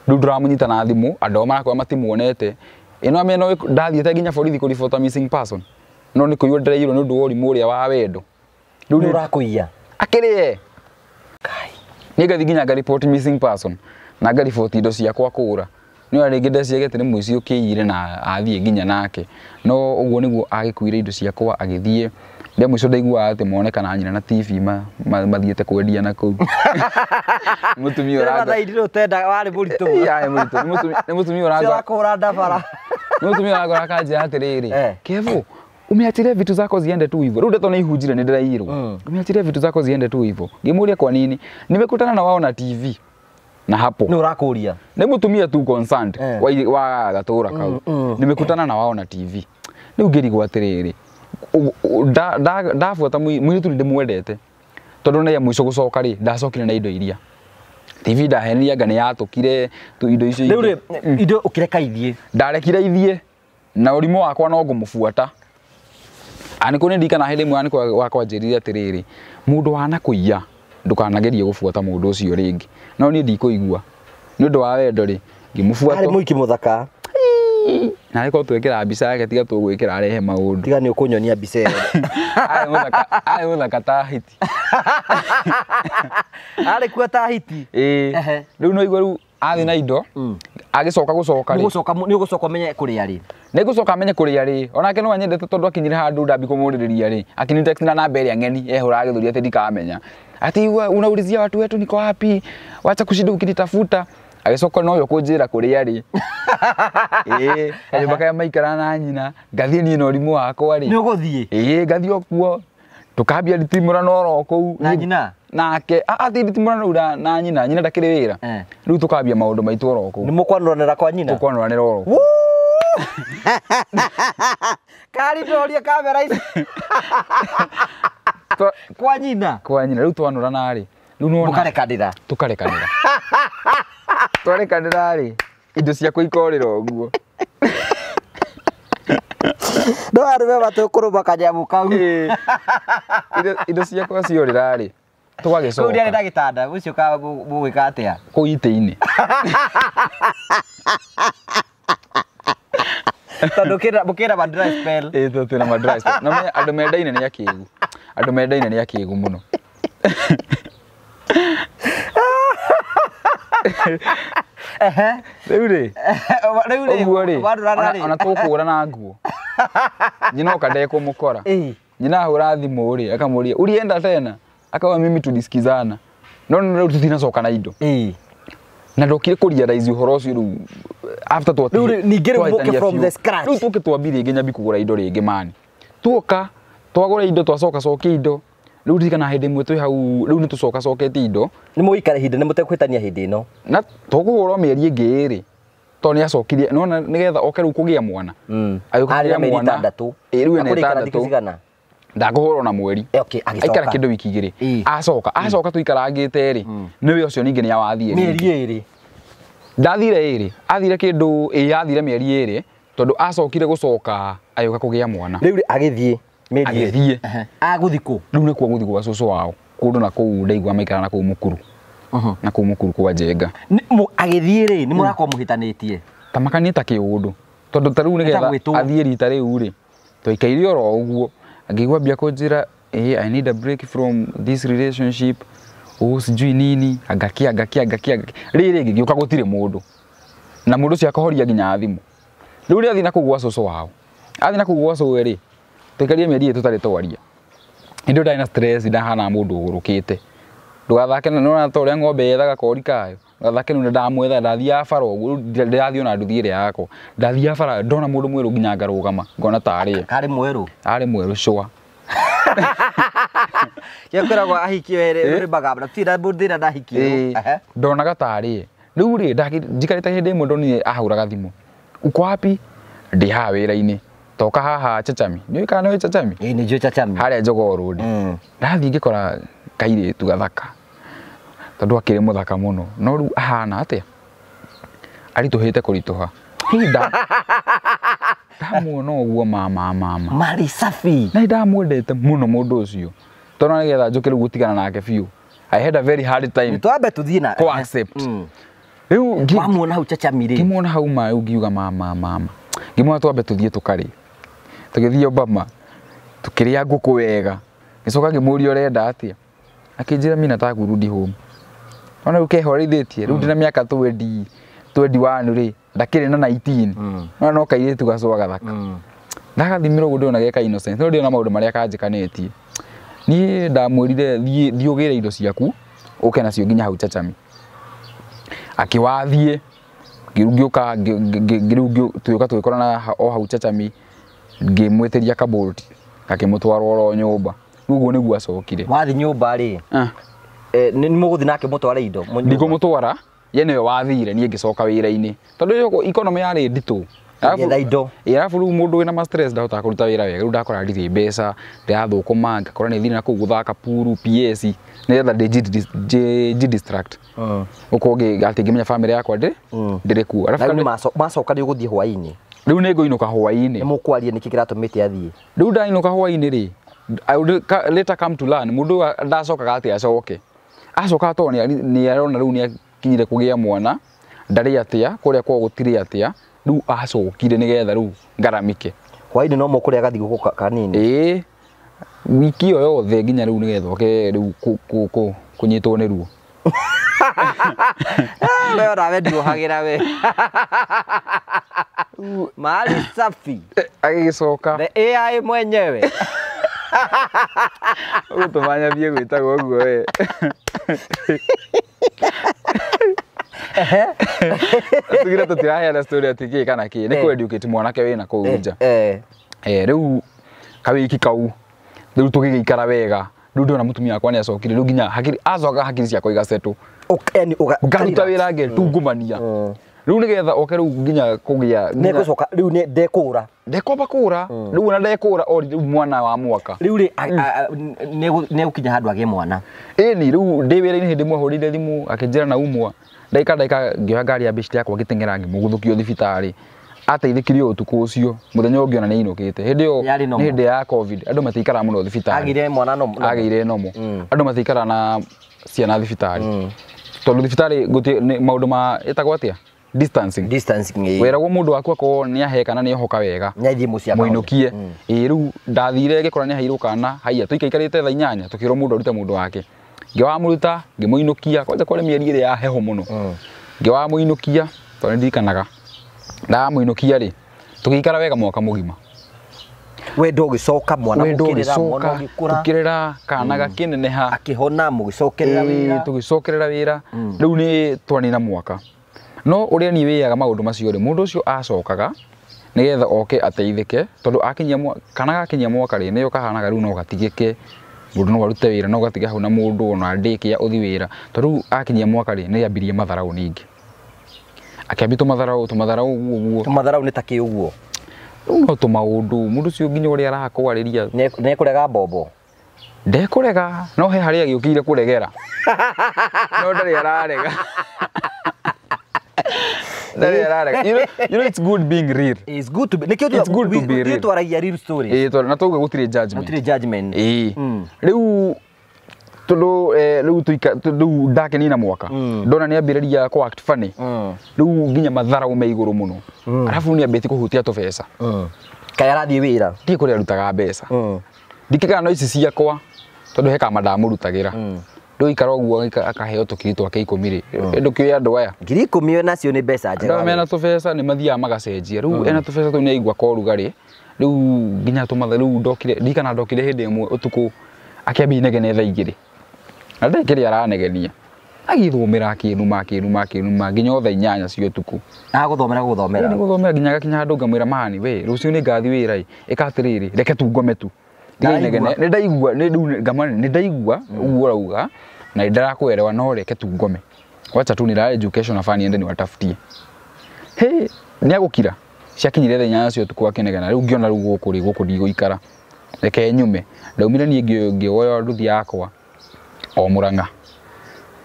riu ndiramunyita na thimu andå marakwa matimuonete ino meno ndathiete nginya borithi kuribota missing person no ni kuiywo ndereirwo ni undu wa urimu uria wa wendo riu ni urakuiya akiri kai ni nginya ngaripoti na indo ciakwa kũũra nä rä ngä ndeciagete nä ici å kä ire na athiä nginya nake no å guo nä guo agä agäkuire indo ciakwa agä thiä rä a må ico ndaiguaga atä monekana nyina na tv mathiä te kwendia na kå u må tumia å ragå ra kanja atä rä rä kebå umiachilia vitu zako ziende tu hivyo. Rudi tona ihujire ni ndirairwo. Mm. Umiachilia vitu zako ziende tu hivyo. Ngimuria kwa nini? Nimekutana na wao na TV na hapo ni urakuria ni mutumia tu consent eh. wa, wa gatura kau mm, mm. nimekutana na wao na TV Ni ugeri tiriri. Da riu ngirigwo atiriri ndabuata mwiritu ndimwendete tondu na ya mwico gucoka ri ndacokire na indo iria TV da ndaheniria nga niyatukire tu indo icio riu mm. indo ukireka ithie ndarekire ithie na urimo wakwa no ngumufuata ani kå nä ndirikana hä ndä kwa mwe anä ya njä atä rä rä må ndå wanakå ndukanagerie gubuata mundu ucio ringi no ni ndikuigua ni undu wa wendo ri ngimubuata ari muiki muthaka na riko twekira mbica yake tiga tugwikira arehe maundu tiga ni ukunyonia mbica iyo ari muthaka ari muthaka ta hiti ari kuo ta hiti ii riu no igua riu athi na indo mm. agicoka gucoka ri gucoka ni gucoka menye kuri ri ni gucoka menye kuria ri onake no anyendete tondu akinyire handu ndambi kumuririria ri akini text na namba iria ng'eni ehura agithuria ati ndikamenya ati unaulizia watu wetu niko wapi wacha kushinda ukinitafuta agicoka noyo kunjira kuria ri ii anyumba kaya maikara na nyina ngathii ni na å rimå wakwa rä nä å gå thiä ii ngathii okuo tå kambia ritimå ra norokå u na nyina nake athithimbũrana rä u na nyina nyina ndakirä wä ra eh. rä u tå kambia maå ndå maitå orokå nä må kwanåranä kwa nyina tå kwanåranä ra orokå
kari tuorie kamera ici
kwa nyina kwa nyina rä u twanå rana rä rä u nkarekanä ra tå karekanä ra twarekanä ra rä indo ciakwa ikorä ra å guo no arä me matå kå rå ma kanyamå kau indo ciakwa ciorä rarä tugagĩcoka ndiarĩ na
gĩtanda ũcio ka mũgwĩka atĩa
kũu itĩ-inĩ tondũ mũkĩra kä dry spell ĩ tũ twĩna ma dry spell na andũ mendaine nĩ akĩgu andũ mendaine nĩ akĩgu mũno rĩu rĩ ũguo rĩ ona tũkũrana nguo nyina ũka ndekũmũkora nyina ahũra thimũ rĩ akamũria urienda tena akawa mimi tudisikizana no no u tå tinacokana indo na ndokire kå realize å horo å cio rä u after twatirä u tåke twambirie ngä nyambi kå gå ra indo rä ngä mani tuoka twagå ra indo twacoka cokia indo rä u ririkana hä ndä ä twä hau rä ni nä tå coka cokete indo nä må ikara ihinda nä må no na togå hå rwo mä eri ä ngä rä tondå nä acokirie nona nä getha oke rä u kå gä a mwana agä kå gä a mwana rä u ena ä ndakuhurwo na mweri eh, aikara kindu wiki igiri acoka acoka tuikarangite ri mm. ni we ucio ningi ni awathiä mieri iri ndathire iri athire kindu ii athire mieri iri tondu acokire gucoka agioka kugia mwana riu agithie a aguthiku riu nikuo guthikwo gwa cucu wao kundu na kuu ndaigua maikara na kuu mukuru na kuu mukuru kwa njenga agithie ri ni murakorwo mm. muhitanitie tamakanie ta kiundu tondu ta riu getha athie rita riu ri twaikaire oro uguo akikuwa biakonjira hey, eh, i need a break from this relationship usijui oh, nini agakia agakia agakia agakia riri ngigiuka gutire mundu na mundu ucio akohoria nginya thimu riu ri athi na kugwa cucu wao athi na kugwa cuwe ri tuikarie mieri tutari twaria indo ndari na stress ndahana mundu ugurukite ndugathake na nona ta uria yethaga kori kayo gathake nä ndamwetha ndathiaga bara å ona nduthi ä rä yakwa ndathiaga bara ndona må ndå mwä rå nginya ngarå gama ngona tarä arä mwerå arä mwerå cua gäkoragwo ahikio rä
ndä eh? na eh,
ndonaga tarä rä u rä njikarä te hä ndä ä mwe ndonire ahåraga thimå uko ndä haha wä rainä toka haha chachami nä kana nä chachami nä harä a njogorå ndä mm. ndathiä ngä kora kairä tu gathaka tondu akiri muthaka muno no riu ahana atia arituhite kurituha hinda ndamuona uguo mama mama mari safi na ndamwendete muno mundu ucio tona nigetha njukire gutigana nake biu i had a very hard time twambe tuthie na ko accept riu ngimuona hau chachamire ngimuona hau mai ngiuga mama mama ngimwona twambe tuthie tukari tugithie obama tukiria nguku wega gicoka ngimuria urenda atia akinjira mina tagurudi home ona uke horithĩtie rĩu mm. ndĩna mĩaka twendi twendi wanu rĩ ndakĩrĩ na 19 mm. ona no kairĩtu gacwa gathaka mm. ndagathimirwo ũguo na geka innocence no ndĩona maũndũ marĩa kanjĩkanĩtie niĩ ndamwĩrire thiĩ ũgĩre indo ciaku ũke nacio nginya hau chachami akĩwathiĩ ngĩũka rĩu twĩũka twĩkorana o hau chachami ngĩmwĩtĩria kabolt gakĩmũtwara oro nyũmba ũguo nĩguo acokire wathi nyũmba rĩ ah. Eh, nä må gå thiä nake må tware indo ndigå må twara ye nä we wathire niä ngä coka wä ra-inä tondå ikonomä yarä nditå getha indo arabu rä u må ndå wä na ndahotaga kå ruta wä ra wega rä u ndakora ndirä mbeca ndärathå kå ma ngakora nä thire na kå u gå thaka puru ps nä getha å korwo atä ngä menya bamä rä yakwa ndä rä kuo macoka nä å gå thiä hwainä rä u nä ngå inå ka hwainä må kwaria nä kä kä ratå mä te athiä rä u ndainå ka hwainä rä må ndå ndacokaga atä acoke acoka to ni arona riu ni akinyire kugia mwana ndari atia kuria kwa gutiri atia riu acokire nigetha riu ngaramike hwaini no gathi gathigu kanini ii wiki yo yothe nginya riu nigetha ke riu kunyitwo ni ruo
ah, we onawe ndiuhagira we mali safi agigicoka the ai mwenyewe ugutu manya thie gwitagwo
guo e tugire tutiraheana story atigi kana ki ni kwendi ukiti mwanake wina kuu nja eh riu kawiki kau riu tugigikara wega riu ndona mutumia akwa ni acokire riu nginya hakiri acoka hakiri ciakwa igacetu ngaruta wira ngetungumania riu nigetha oke riu nginya kugia negucoka riu ni ndekura ndekwamba kura mm. riu na ndekura o riu mwana wa mwaka riu ri mm. negukinya handu agie mwana ini riu ndi wira-ini hindi mwahurire thimu akinjira na umwa ndaika ndaika ngioya ngari ya mbiciti yakwa ngiteng'era ngimuguthukia thibitarĩ ateithikirie utuku ucio muthenya ungi ona niinukite hindi iyo ni hindi ya covid andu matiikara muno thibitarĩ agire mwana no agire nomo mm. andu matiikara na ciana thibitarĩ tondu thibitarĩ maundu ma itagwo atia distancing distancing wera wo mudu akwa ko ni ahe kana ni hoka wega nyathi mucia muinukie ä mm. rä u ndathire gä kora nä hairå kana haia tå ikaikarä tha inyanya tå kä rwo må ndå arute wake ngi wa muruta ngi muinukia må inå kia kwanja kwarä ya heho muno mm. ngi wa muinukia to kia tondå nä muinukia ri inå kia rä tå gä ikara wega mwaka må gima wendo å gä coka mwana tå kä rä kana mm. gakä neneha akä hona må wira cokerera wä ra tå gä mwaka no uria ni wiaga maundu macio ri mundu ucio acokaga nigetha oke ateithike tondu akinyia kana gakinyia mwaka ri yo kahanaga riu no gatigike mundu no arute wira no gatiga hau na mundu ona ndikia uthi wira tondu akinyia mwaka ri ni ambirie matharau ningi akiambi tumatharau tumatharau uguo uguo tumatharau ni taki uguo riu no tumaundu mundu ucio nginya uria arakwariria nekurega mbombo ndekurega no he haria agiukire kuregera no ndari ararega twaragianatuga gå tirä u ndakenina mwaka mm. ndona nä ambä rä ria rä u nginya matharau me igå rå må no mm. arabu nä ambä tie kå hutia tå beca mm. kaä arathiä wä ra ndikå rä arutaga mbeca ndikä kana no ici ciakwa tondå hekamandamå rutagä ra nduikara uguo akaheo tukiri twake ikumi ri ah. ndukiuĩ andå aya ngiri ikumi nacio nä mbeca njega mena tå mbeca nä mathiaga magacenjia rä u ah. ena tå mbeca tå nä aigua ka rugarä rä u nginya tå matha rä u ndokire ndirikana ndokire hä ndä ä mwe å tukå akäambia inegene tha igä rä na ndekä rä aranegenia agithomera akiruma akiruma akiruma nginya otha inyanya cio tuku agũthomera gũthomera gũthomera nginya gakinya handũ ngamwĩra mani we rũciũ nĩ ngathi wĩra ĩ ĩka atĩrĩrĩ reke tu ngome tu ndigenegene nä ndaigua ngama nä ndaigua uguo urauga na nä no reke tu ngome wacha tu nä education na ende nä watabutie hä nä agå ciakinyire tha inyanya cio tukå akenegena rä u ngä ona rä u gå ikara reke nyume ndaumire niä ngä woya nduthi yakwa o må ranga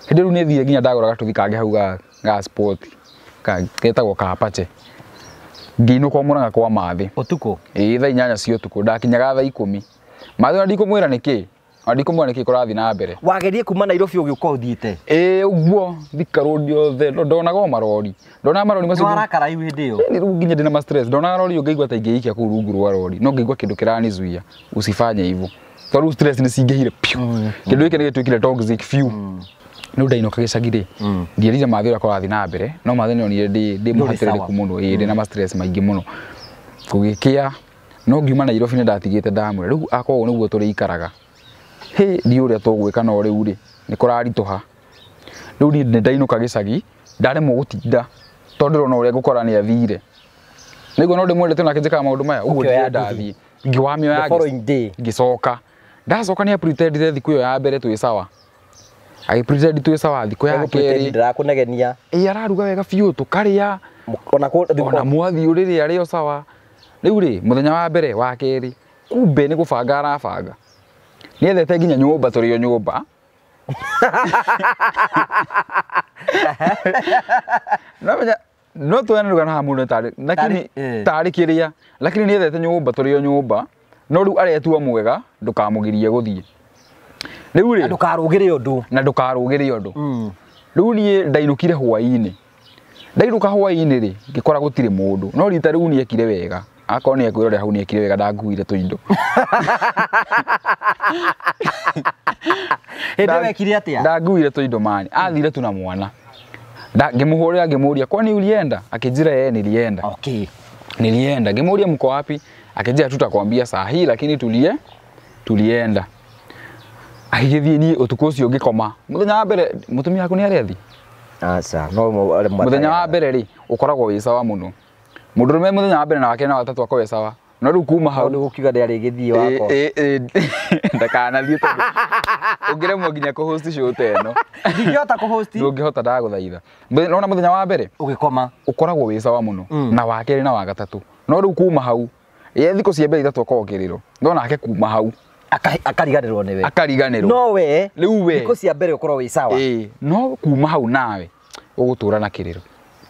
hä ndä rä u nä thire nginya ndagå ra gatå kangä hau ga kapache ngä inå ka må kwa mathä å tukå ä tha inyanya cia å ndakinyaga tha ikå mi mathu ndikumwira niki ndikumwira niki kurathi na mbere wagerie kuma Nairobi ugiuka uthiite ä guo thika road yothe ndonaga marori ndonaga marori macio warakara iu hindi iyo rä u nginya ndä na ndonaga rori yo ngaigua ta ingäikia kå u rungu rwa rori no ngaigua kä ndå kä usifanye hivo tondå stress nä cingähire piu kä ndå ni kä nä gä tuä toxic few nä mm. ndainoka gä cagi rä mm. ndiarire mathä å rä a kårathiä na mbere no mathä nä onire ndä må hatärä rä ku må no ä mm. ndä na maingä må no kå gä kä a no ngiuma nairobi nä ndatigite te riu akwa å nä turi ikaraga hä ni å rä a no riu ri ni nä kå raritå ha rä u nä ndainå ka gä cagi ndaremwo gå tinda rona å rä a athire nä guo no ndä mwendete nakä njä kaga maya ugo ya thiä ndathiä ngiwamä oya ngä coka ndacoka nä apretendire thikå ä yo ya mbere tu twä cawa agä twä cawa thikå ya kerä ndarakå negenia ä araruga wega biå tå karä a ona mwathiå rä rä arä o cawa riu ri muthenya wa mbere wa kiri kumbe ni gubanga arabanga ni ethete nginya nyumba turio nyumba no menya no twene rugana ha mundu tari lakini tari eh. kiria lakini ni ethete nyumba turio nyumba no riu aretua mwega ndukamugirie guthii riu ri ndukarugire undu na ndukarugire undu hmm. riu nie ndainukire hwaini ndairuka hwaini ri ngikora gutire mundu no rita riu niekire wega akorwo nä ekwä hau nä ekire wega ndanguire tå indo hä wekire atä a ndanguire tå indo mani athire tu na mwana ngä må hå rä ra ngä må ria kwani ulienda akä njä ra ee nä rienda okay. nä rienda ngä må ria mko wapi akä njä ra tutakwambia saa hii lakini tulie tulienda agä thiä niä å tukå å cio ngä koma må thenya wa mbere må tumia waku nä arethi må thenya wa mbere rä å koragwo wä cawa må no må rume må thenya wa mbere na wake na watatå akorwe sawa no rä kuma hau nä gå kiuga ndä arä gä thiä eh, wakwa eh, eh, ndakanathiä tondå å ngä remwo nginya kå ta ä no ndingähota kå ndå ngä hota ndagå thaitha nona må thenya wa mbere å gä koma å koragwo wä cawa muno no mm. na wa kerä na wa gatatå no rä u kuma hau ye thikå cia mbere itatå akorwo kä rä ro no nake kuma hau akariganä rwo nä we no we rä u we thikå cia mbere å korwo wä cawa no kuma hau nawe å gå tå ra na kä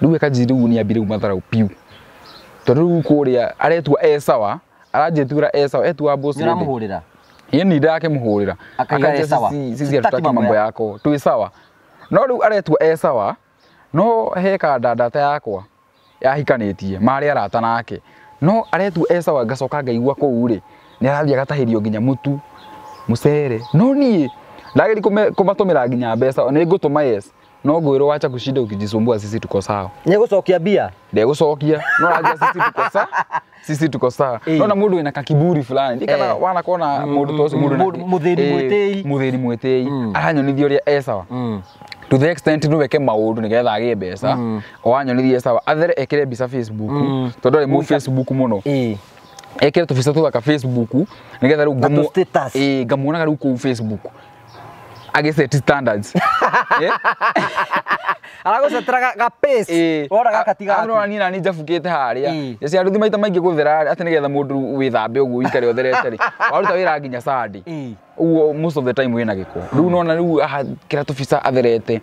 riu ekanjiri riu ni ambire matharau piu tondu riu kuria aretwa esawa aranjitura esawa etwa bosi ndiramuhurira ye ni ndake muhurira akanja e sisi hatutaki mambo yako twi sawa no riu aretwa esawa no he kandandata yakwa yahikanitie mari arata nake no aretwa esawa ngacoka ngaigua kuu ri nä arathiä agatahirio nginya må tu må cere no niä ndageria kå matå mä ra nginya mbeca nä ngå tå ma yes no ngwirwo wacha kushinda ukijisumbua sisi tuko sawa nigucokia bia ndegucokia no rajia sisi tuko sawa sisi tuko sawa naona mundu ina kakiburi fulani ndikana eh. wana kona mundu mm, tosi mm, mm. mundu muthiri mwitei muthiri mwitei aranyonithia uria esawa to the extent no weke maundu nigetha agie mbeca mm. owanyonirie e sawa athere ekire mbica facebook mm. tondu ari mu facebook muno eh ekire tubica ka facebook nigetha riu ngamuonaga riu kuu facebook agäceti standards eh? ga pace. Eh, Ora aragåcetera gapace wona gakatiganani nani njabukä te harä a ciaruthi maita maingä gå thera atä nä getha må ndå wä thambe å guo ikare å therete rä waruta wä ra nginya sandi Uo most of the time we na gä ko rä u nona rä u kä ra tå bica atherete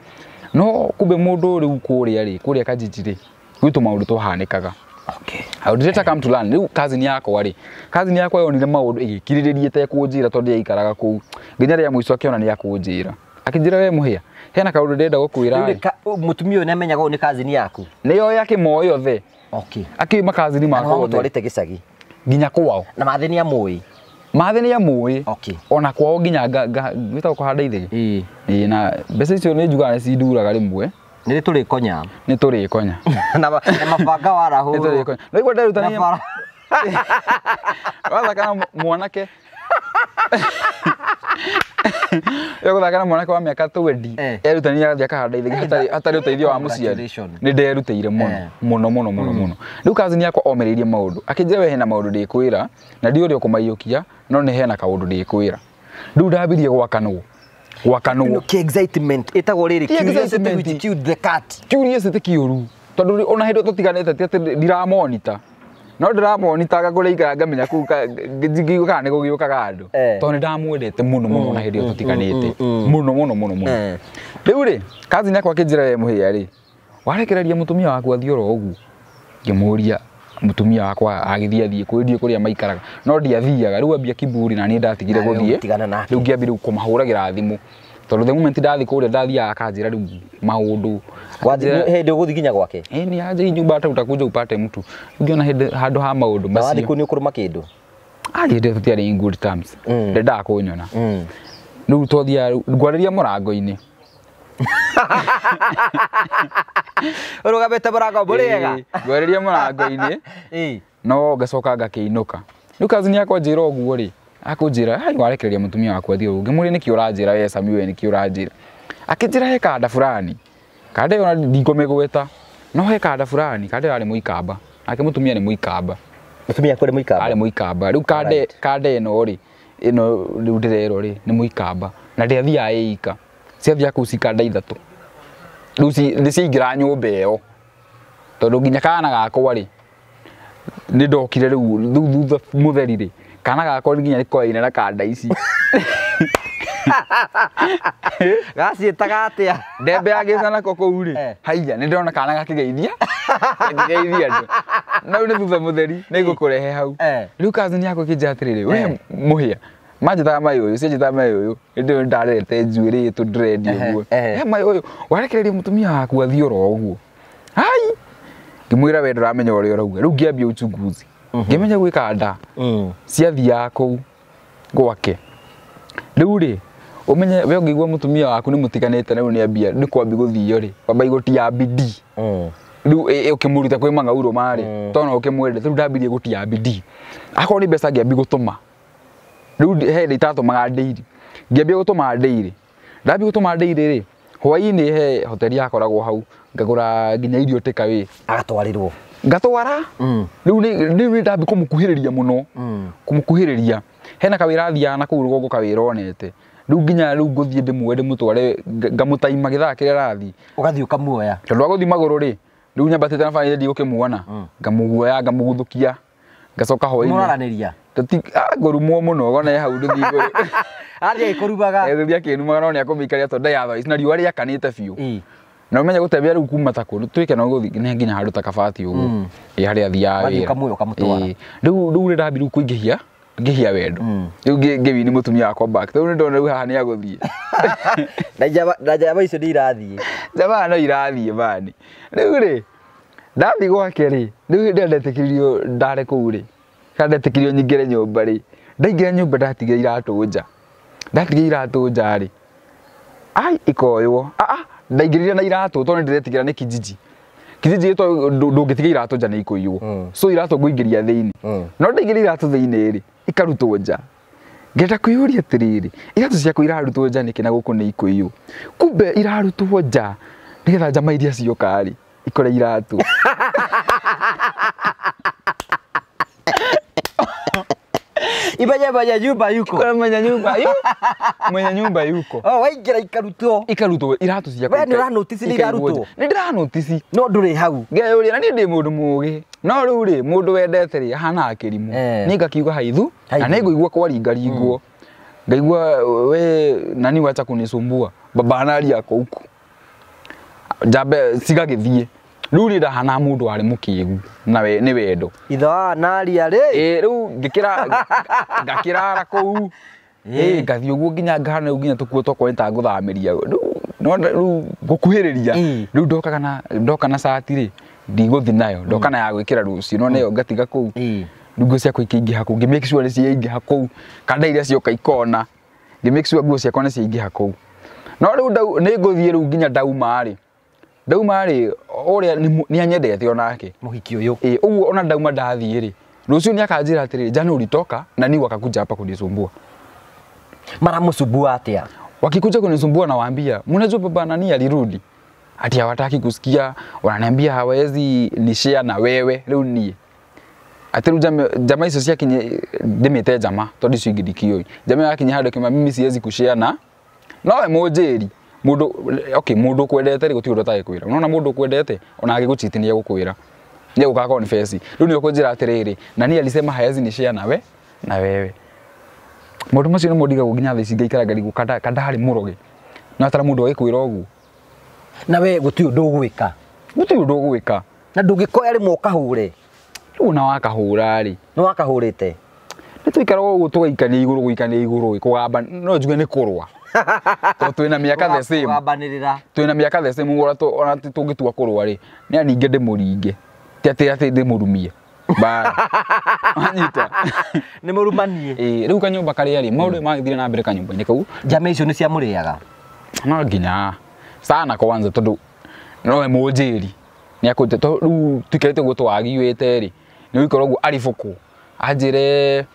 no kumbe må ndå rä u kå rä a rä kå rä a kaga Okay. How did it come to learn? Cousin yako wari. Cousin yako yonire maundu igikiririe te kunjira tondu yaikaraga ku. Nginya ria mwico akiona ni akunjira. Akinjira we muhia. Hena kaundu ndenda gukwira. Mutumia uyu niamenyaga ni cousin yaku. Ni yo yake moyo the. Okay. Akiuma cousin mako. Na twarite gicagi. Nginya kwao. Na mathini amui mathe nä okay ona kwao nginya gwä tagwo kå handa ithä na mbeca icio nä njugaga nä cinduraga rä mwe nä tå rä konya nä tå rä konya na mabanga warahå nä tå rä konya ndaigua nderutania wathaka na mwanake gũthaka na mwanake wa mĩaka twendi eh. erutanirie agathiĩ akahanda ithĩ hatarĩ ũteithio wa mũciari nĩ nderutĩire eh. mũno mũno mũno mũno mm. mũno rĩu kazini yakwa omĩrĩirie maũndũ akĩnjĩra we hena maũndũ ndĩkwĩra na ndiũrĩ ũkũmaiyũkia no nĩ hena ra rä u ndambirie gwakanwo wakanwo ki excitement ätagwo rä rä curiosity ki å ru tondå ona hä ndä tåtiganä te ti atä ndiramonita no ndä ramonitaga kå rä ikara ngamenya kuu ngigå ga nä gå gä å kaga andå eh. tondå nä ndamwendete må no må no na hä ndä ä yo mm, mm, tå tiganä te må mm, no må no må no må no eh. rä u rä kazini warekereria må waku athioro ogu å mutumia wakwa agithia thie kwendie kuria maikaraga no ndiathiaga riu ambia kiburi na ni ndatigire guthie riu ngiambi riu kumahuragira thimu tondu the moment ndathi kuria ndathia akanjira riu maundu he ndu guthi ginya gwake eh ni anjiri nyumba ta utakunja upate mtu ngiona handu ha maundu macio ndathi kuni ukuruma kindu ari ndi tutiari in good terms mm. ndada kunyona mm. riu twathiaga ngwariria murango-ini urugamite murango muriega ngwereria murango-ini no ngacoka ngakiinuka riu kazi ni akwanjira uguo ri akunjira warekereria mutumia waku athie ungi muri niki uranjira we sami we niki uranjira akinjira he kanda fulani kanda iyo ndikumigweta no he kanda fulani kanda iyo ari muikamba nake mutumia ni muikamba mutumia akore muikamba ari muikamba riu kande kande no ri ino riu ndirerwo ri ni muikamba na ndiathiaga ika ciambia kå cikanda ithatå rä u nä ciaingä nyåmba tondå nginya kana gakwa rä nä ndokire thutha må theri rä kana gakwa nginya nä koaine kanda ici gaciätaga atä a ndembe yagä canako kå u rä eh. haiya nä ndona kana gakä geithia ndigeithia andå na u nä thutha må theri nä igå kå rehe hau eh. rä u kaci nä yakå kä njä rä rä we eh. må hä a manjithaga mai å yå cianjithag mai å yå ndarete njwiri tu dread ndä rendi guo mai å yå warekä rä ria må waku athiä guo ai ngä we ndaramenya uri å rä a å rauga rä u ngä ambia å chunguzi nda ciathiaga kå gwake rä u umenye we ngigua mutumia waku ni mutiganite na ni ambia ni kwambi guthio ri kwamba wamba igutia bidi riu ukimuruta kwi mangauro mari tona ukimwende riu ndambirie gutia bidi akorwo ni besa ngiambi gutuma riu he nda itatåmaga ndĩiri ngĩambia gũtũma ndĩiri ndambia gũtũma ndĩiri rĩ hwainĩ he hoteri yakoragwo hau ngagũra nginya irio tĩka wĩ agatwarĩrwo ngatwara mm. rĩu nĩ ndambi kũmũkuhĩrĩria mũno mm. kũmũkuhĩrĩria hena kawĩra athiaga na kũu rũgongo kawĩra onete rä u nginya rä u ngå thiä ndä muoe ndä må tware ngamå taima gä thaa kä rä a rathi å gathiä å kamuoya tondå wa gå thiä magå rå rä rä u nyambatä te na bara ndigå kä muona mm. ngamå guoya ngamå guthå kia ngacoka hoinä Ah, ngurumwo muno gona e hau nduthi iguru aria ikurumaga e nduthi akinuma no ni akumikaria tondu ya thaici na riua riakanite biu na umenye gutembea riu kuma ta kundu twike no guthi ne nginya handu ta kabati uguo i mm. haria thiaga wira kamuyo kamutwara riu riu ndambi riu kuingihia ngihia wendo mm. riu ngiwi ni mutumia wakwa back riu ni ndona riu haha ni aguthie na njamba icio ni irathie njamba no irathie bani riu ri ndathi gwake ri riu ndetĩkĩririo ndare kũu rĩ kandi atikirio nyingire nyumba ri ndaingire nyumba ndatigia iratu nja ndatigia iratu nja ri ai ikoywo a ah, ah, ndaingirire na iratu tondu ndiretigĩra nĩ kijiji kijiji gĩtwo ndũngĩtiga iratu nja nĩ ikũiywo hmm. so iratu ngũingĩria thĩinĩ hmm. no ndaingĩria iratu thĩinĩ rĩ ikarutwo nja ngenda kwĩyũria atĩrĩrĩ iratu ciakwa irarutwo nja nĩkĩ na gũkũ nĩ ikũiywo kumbe irarutwo nja nĩgetha njama iria cioka rĩ ikore iratu ibaja baya nyumba yuko kwa mwenye nyumba yu mwenye nyumba yuko oh waingira ikarutwo ikarutwo iratu cia kwa ndio ranotisi ni irarutwo ni ndiranotisi no nduri hau uri na ni ndi mundu mugi no riu ri mundu wendete ri hana akirimu eh. ni ngakiuga haithu na ni nguigua kwaringa ringwo mm. ngaigua we nani wacha kunisumbua baba anaria kwa huku jambe sigagithie riu rä rahana må ndå arä må we ni nä wendo ithaa naria rä rä u ngakä rara kå u ngathiä å guo nginya ngahana nginya tå kuo tokorwo nä ta ngå thamä ria rä gå rä ria rä ndoka na cati rä ndigå thi nayo ndoka na ya gwä kä ra rå ciå no nä yo ngatiga kå u nguo ciakwa ikĩingĩha kũu make sure ciaingĩha kũu kana iria cioka ikona make sure nguo ciakwa nĩ ciaingĩha kũu no rĩu nĩ ngũthiĩ rĩu nginya ndauma rĩ ndauma rä å rä a nä anyendete onake må hiki å yå ä å guo ona ndauma ndathiä rä rå cio nä akanjä ra atä rä njani ulitoka na ni wakakuja hapa kunisumbua mara msumbua atia wakikuja kunisumbua na waambia mnajua baba nani alirudi atia wataki kusikia wananiambia hawezi nishia na wewe rä u niä atä rä u njama icio ciakinye ndä mä te njama tondå icio ingä ndikio njama yakinya handå kä mimi siwezi kushia na nowe må njä ri mundu okay mundu kwendete ndo tai kwira unona mundu kwendete ona agiguchiti ni egukwira ni eguka confess riu ni ukunjira atiriri na ni alisema hayazi ni share nawe na wewe mundu macio ni mundiga gukinya thi cingeikara ngari gukanda kanda hari muroge na tara mundu agikwira ogu na we ndu gwika ndugwika ndu gwika na ndungikoya rimwe ukahure riu na wakahura ri ni wakahurite ni tuikara ikaraga gå iguru gaikania iguru rå no njuge ni kurwa to twina miaka the same
wabanirira
twina miaka the same ngora to ona tungitua kurwa ri ni aninge ndimuringe ti ati ati ndimurumie anyita nä må rumanie rä u kanyå mba karä a maå ndå hmm. mathire na mbere ni kau njama icio nä ciamå rä aga no nginya sana kwanza tondå nowe må njä ri nä akå rä u tuikarä te guo twagiuä te rä nä å ikoragwo aribå kå anjä re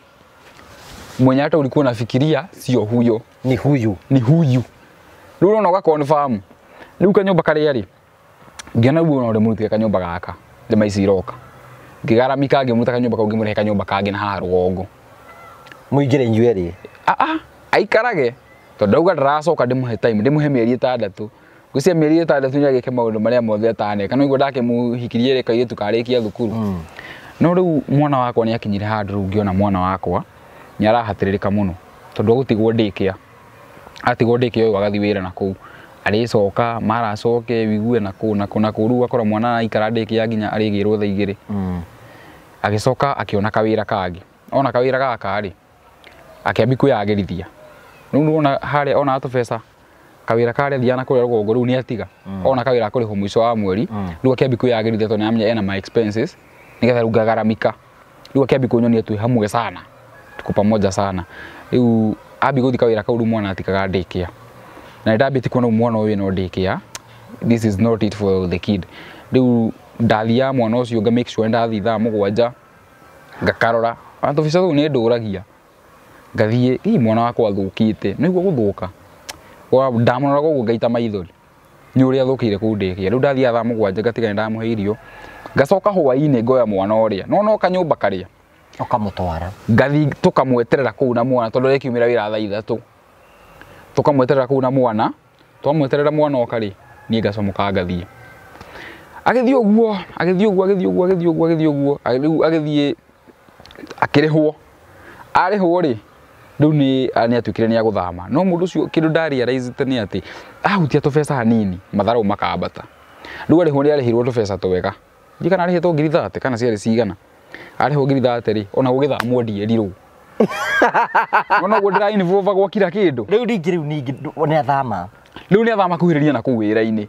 mwenye hata ulikuwa unafikiria sio huyo, ni huyu, ni huyu. Rä u rona å gakonfamu rä u kanyå mba karä a rä ngäona rä u gaka thema ici iroka ngä garamika ngä må ruta kanyå mba kau ngä må rehe kanyå mba na haha rå gongo må ingä re aikarage tondå auga ndaracoka ndä må he time ndä må he mä eri ä tandatå ngå cia mä eri ä ke maå ndå marä a mothe ataneka no iguo ndakä må hikirie rä kairä tu thukuru mm. no rä mwana wakwa nä akinyire handå rä u mwana wakwa nä arahatä må no tondå agåtigwo ndä kä a atigwo ndä kä a å yå agathiä wä ra na kå u arĩcoka maracoke wigue na kũ na kũ na kũ rĩu ũgakora mwana aikara ndĩkĩa nginya arĩgĩrwo tha igĩrĩ mm. agĩcoka akĩona kawĩra kangĩ ona kawĩra gaka-rĩ akĩambi kwĩyagĩrithia rĩu nĩwona harĩa ona ona tũbeca kawĩra karĩa thiaga na kũrĩa rũgongo rĩu nĩatiga atiga mm. ona kawĩra akũrĩhwo mũico wa mweri mm. rĩu akĩambi kwĩyagĩrithia tondũ nĩamenya ena my expenses nĩgetha rĩu ngagaramika rĩu akĩambi kũnyonia twĩ hamwe sana tuko pamoja sana riu ambi guthika wira kauru mwana atikaga ndikia na ndambite kuona mwana uyu no ndikia this is not it for the kid riu ndathia mwana ucio nga make sure ndathi thaa mugwanja ngakarora ona tubica tuu ni nduragia ngathie i mwana wakwa athukite ni guo guthuka ndamuroraga uguo ngaita maithori ni uria athukire kuu ndikia riu ndathia thaa mugwanja ngatiga ni ndamuhe irio ngacoka hwaini ngoya mwana uria no no kanyumba karia ukamutwara ngathi tukamweterera kuu na mwana tondu rekiumira wira thaa ithatu tukamweterera kuu na mwana twamweterera mwana okari niĩ ngacomoka ngathiĩ agĩthiĩ ũguo agĩthiĩ ũguo agĩthiĩ ũguo agĩthiĩ ũguo agĩthiĩ ũguo rĩu agĩthiĩ akĩrĩhwo arĩhwo rĩ rĩu nĩ atuĩkire nĩ agũthama no mũndũ ũcio kĩndũ ndarealizĩte nĩ atĩ ahutia tũbeca hanini matharũ makambata rĩu arĩhwo nĩ arĩhirwo tũbeca twega ndi kana arĩhĩtwo ngiri thate kana ciarĩ cigana arä ngä ateri ona gå gä thaa mwendie rirå onoguo ndä rainivåvagwo kira kä ndå rä u ningä ni athama rä u athama kuhä na kå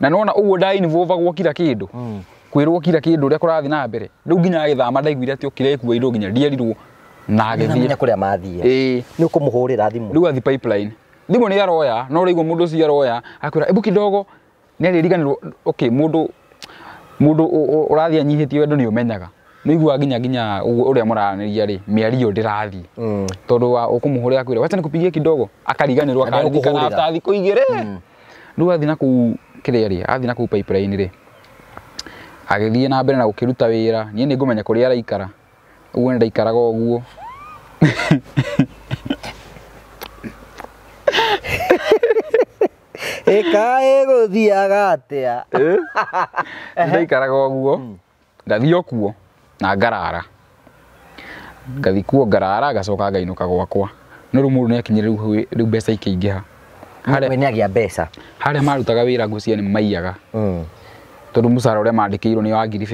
na nona å guo kira kä ndå hmm. kira kä ndå å na mbere rä nginya agä ndaiguire atä å nginya na agä thiä mathiä nä å kå må hå rä ra thimå rä u aroya no rä iguo må aroya akwä ra ebuki ndogo okay, må ndå må ndå tie wendo nä å menyaga niguaga nginya nginya uria muraraniria ri miario ndirathi mm. tondu wa ukumuhuria akwira wacha nikupigie kidogo akariganirwo akaririkana after igä igire mm. rä u athi na kå u kä rä kiria ri athi na kuu pipeline ri agithie na mbere na nä ngå menya kå rä a araikara uguo nä ndaikaraga å guo ä uguo ika iguthiaga atia ndaikaraga ndathiä mm. ndathio kuo na ngarara ngathi kuo ngarara ngacoka ngainuka gwakwa no rä u må ndå nä akinyä rä u mbeca ikĩingĩha nä agä a mbeca harä a marutaga wä ra ngåcia nä maiyaga hmm. tondå må å rä a mandä kä irwo nä wa ngiri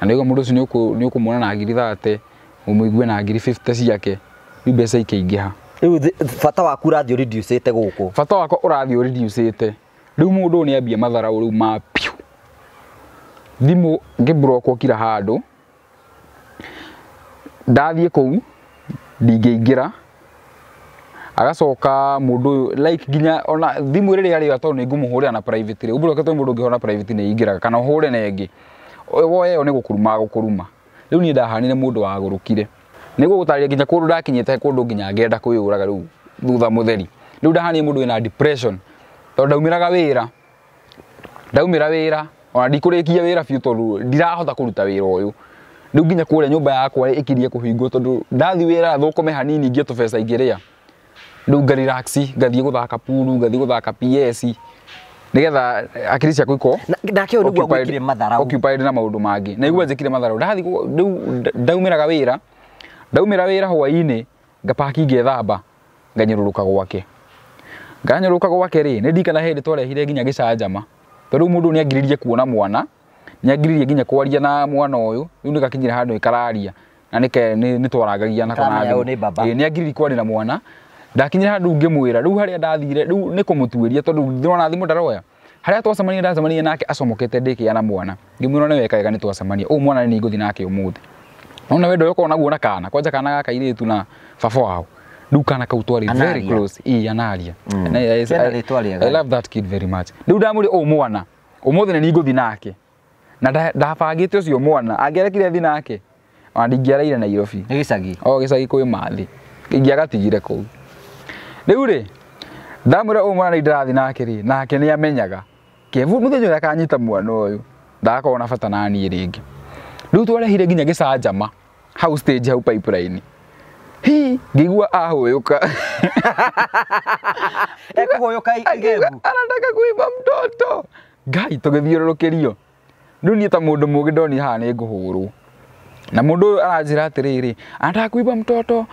na nä må ndå å cio nä å kå mwona na ngiri thate å må igue na ngiri ciake rä u mbeca ikĩingĩha rä u bata waku å rathiä å te gå kå bata wakwa å rathiä å te rä u må ndå å nä ambia matharaå rä u ma piu thimå ngä mbå rokwo kira handå ndathiä kå u ndingä ingä ra agacoka mundu like ginya ona thimu rä rä arä atå nä ngå må hå rä ra na private rä u mbå må ndå ngä hå private nä ingä raga kana hå re na ä ngä woe yo nä gå kuruma agå kå ruma rä u niä ndahanire må ndå wagå rå kire nä gå gå tarä ria nginya kå ndå ndakinyä te kå ndå nginya ngenda kwä yå raga rä u thutha må theri rä u ndahanire må ndå wä na tondå ndaumä raga wä ra ndaumä ra wä ra ona ndikå rä kia wä ra biå tondå ndirahota kå ruta wä ra å yå riu ginya kuria nyumba yako yakwa ikirie kuhingwo tondu ndathi wira thukome hanini ngie tubeca ingiria riu relax ngathie guthaka puru ngathie guthaka ps nigetha akiri ciaku iko nake ũyũ gwa gwĩkire mathara occupied na maundu mangi na igwa mm. njikire mathara ndathi riu ndaumiraga wira ndaumira wira hwaini ngapaki ngethamba nganyũrũrũka gwake nganyũrũka gwake ri ni ndikana hĩndĩ twarehire nginya gĩcanjama tondũ rĩu mũndũ nĩ angiririe kuona mwana nyangiririe nginya kwaria na mwana uyu riu nigakinyira handu ikararia na nike ni twaragagia na kona ä nä angiririe kwarä na mwana ndakinyä handu ngimwira riu haria rä u harä a ndathire rä u nä kå må ndaroya haria a twacemania ndacemania nake acomokete ndä kä mwana ngimwira ni wekaega ni wekagega nä mwana ni nguthi nake å ona wendo yoko korwo naguo na kana kwanja kana gaka irä na baba wao rä u kana kau twarä very close i anaria mm. I, love that kid very much rä u ndamå mwana å må thä nä ningå nake na ndabangite ucio mwana angiarekire thi nake ona ndingiareire nairobi nä gä cagi o gä cagi kwä mathä ingäagatigire kå u rä u rä ndamwä ra å mwana nä ndärathi nake rä nake nä amenyaga kevu må thenya å rä a kanyita mwana å yå ndakorwo na bata naniä rä ngä rä u twarehire nginya gä canjama hau stage hau pipeline hi ngigua ahuyuka ekuhuyuka igebu anataka kuiba mtoto ngai tugithiururukirio riu nie ta mundu mugi ndoni haha ni nguhurwo na mundu uyu aranjira atiriri anataka kuiba mtoto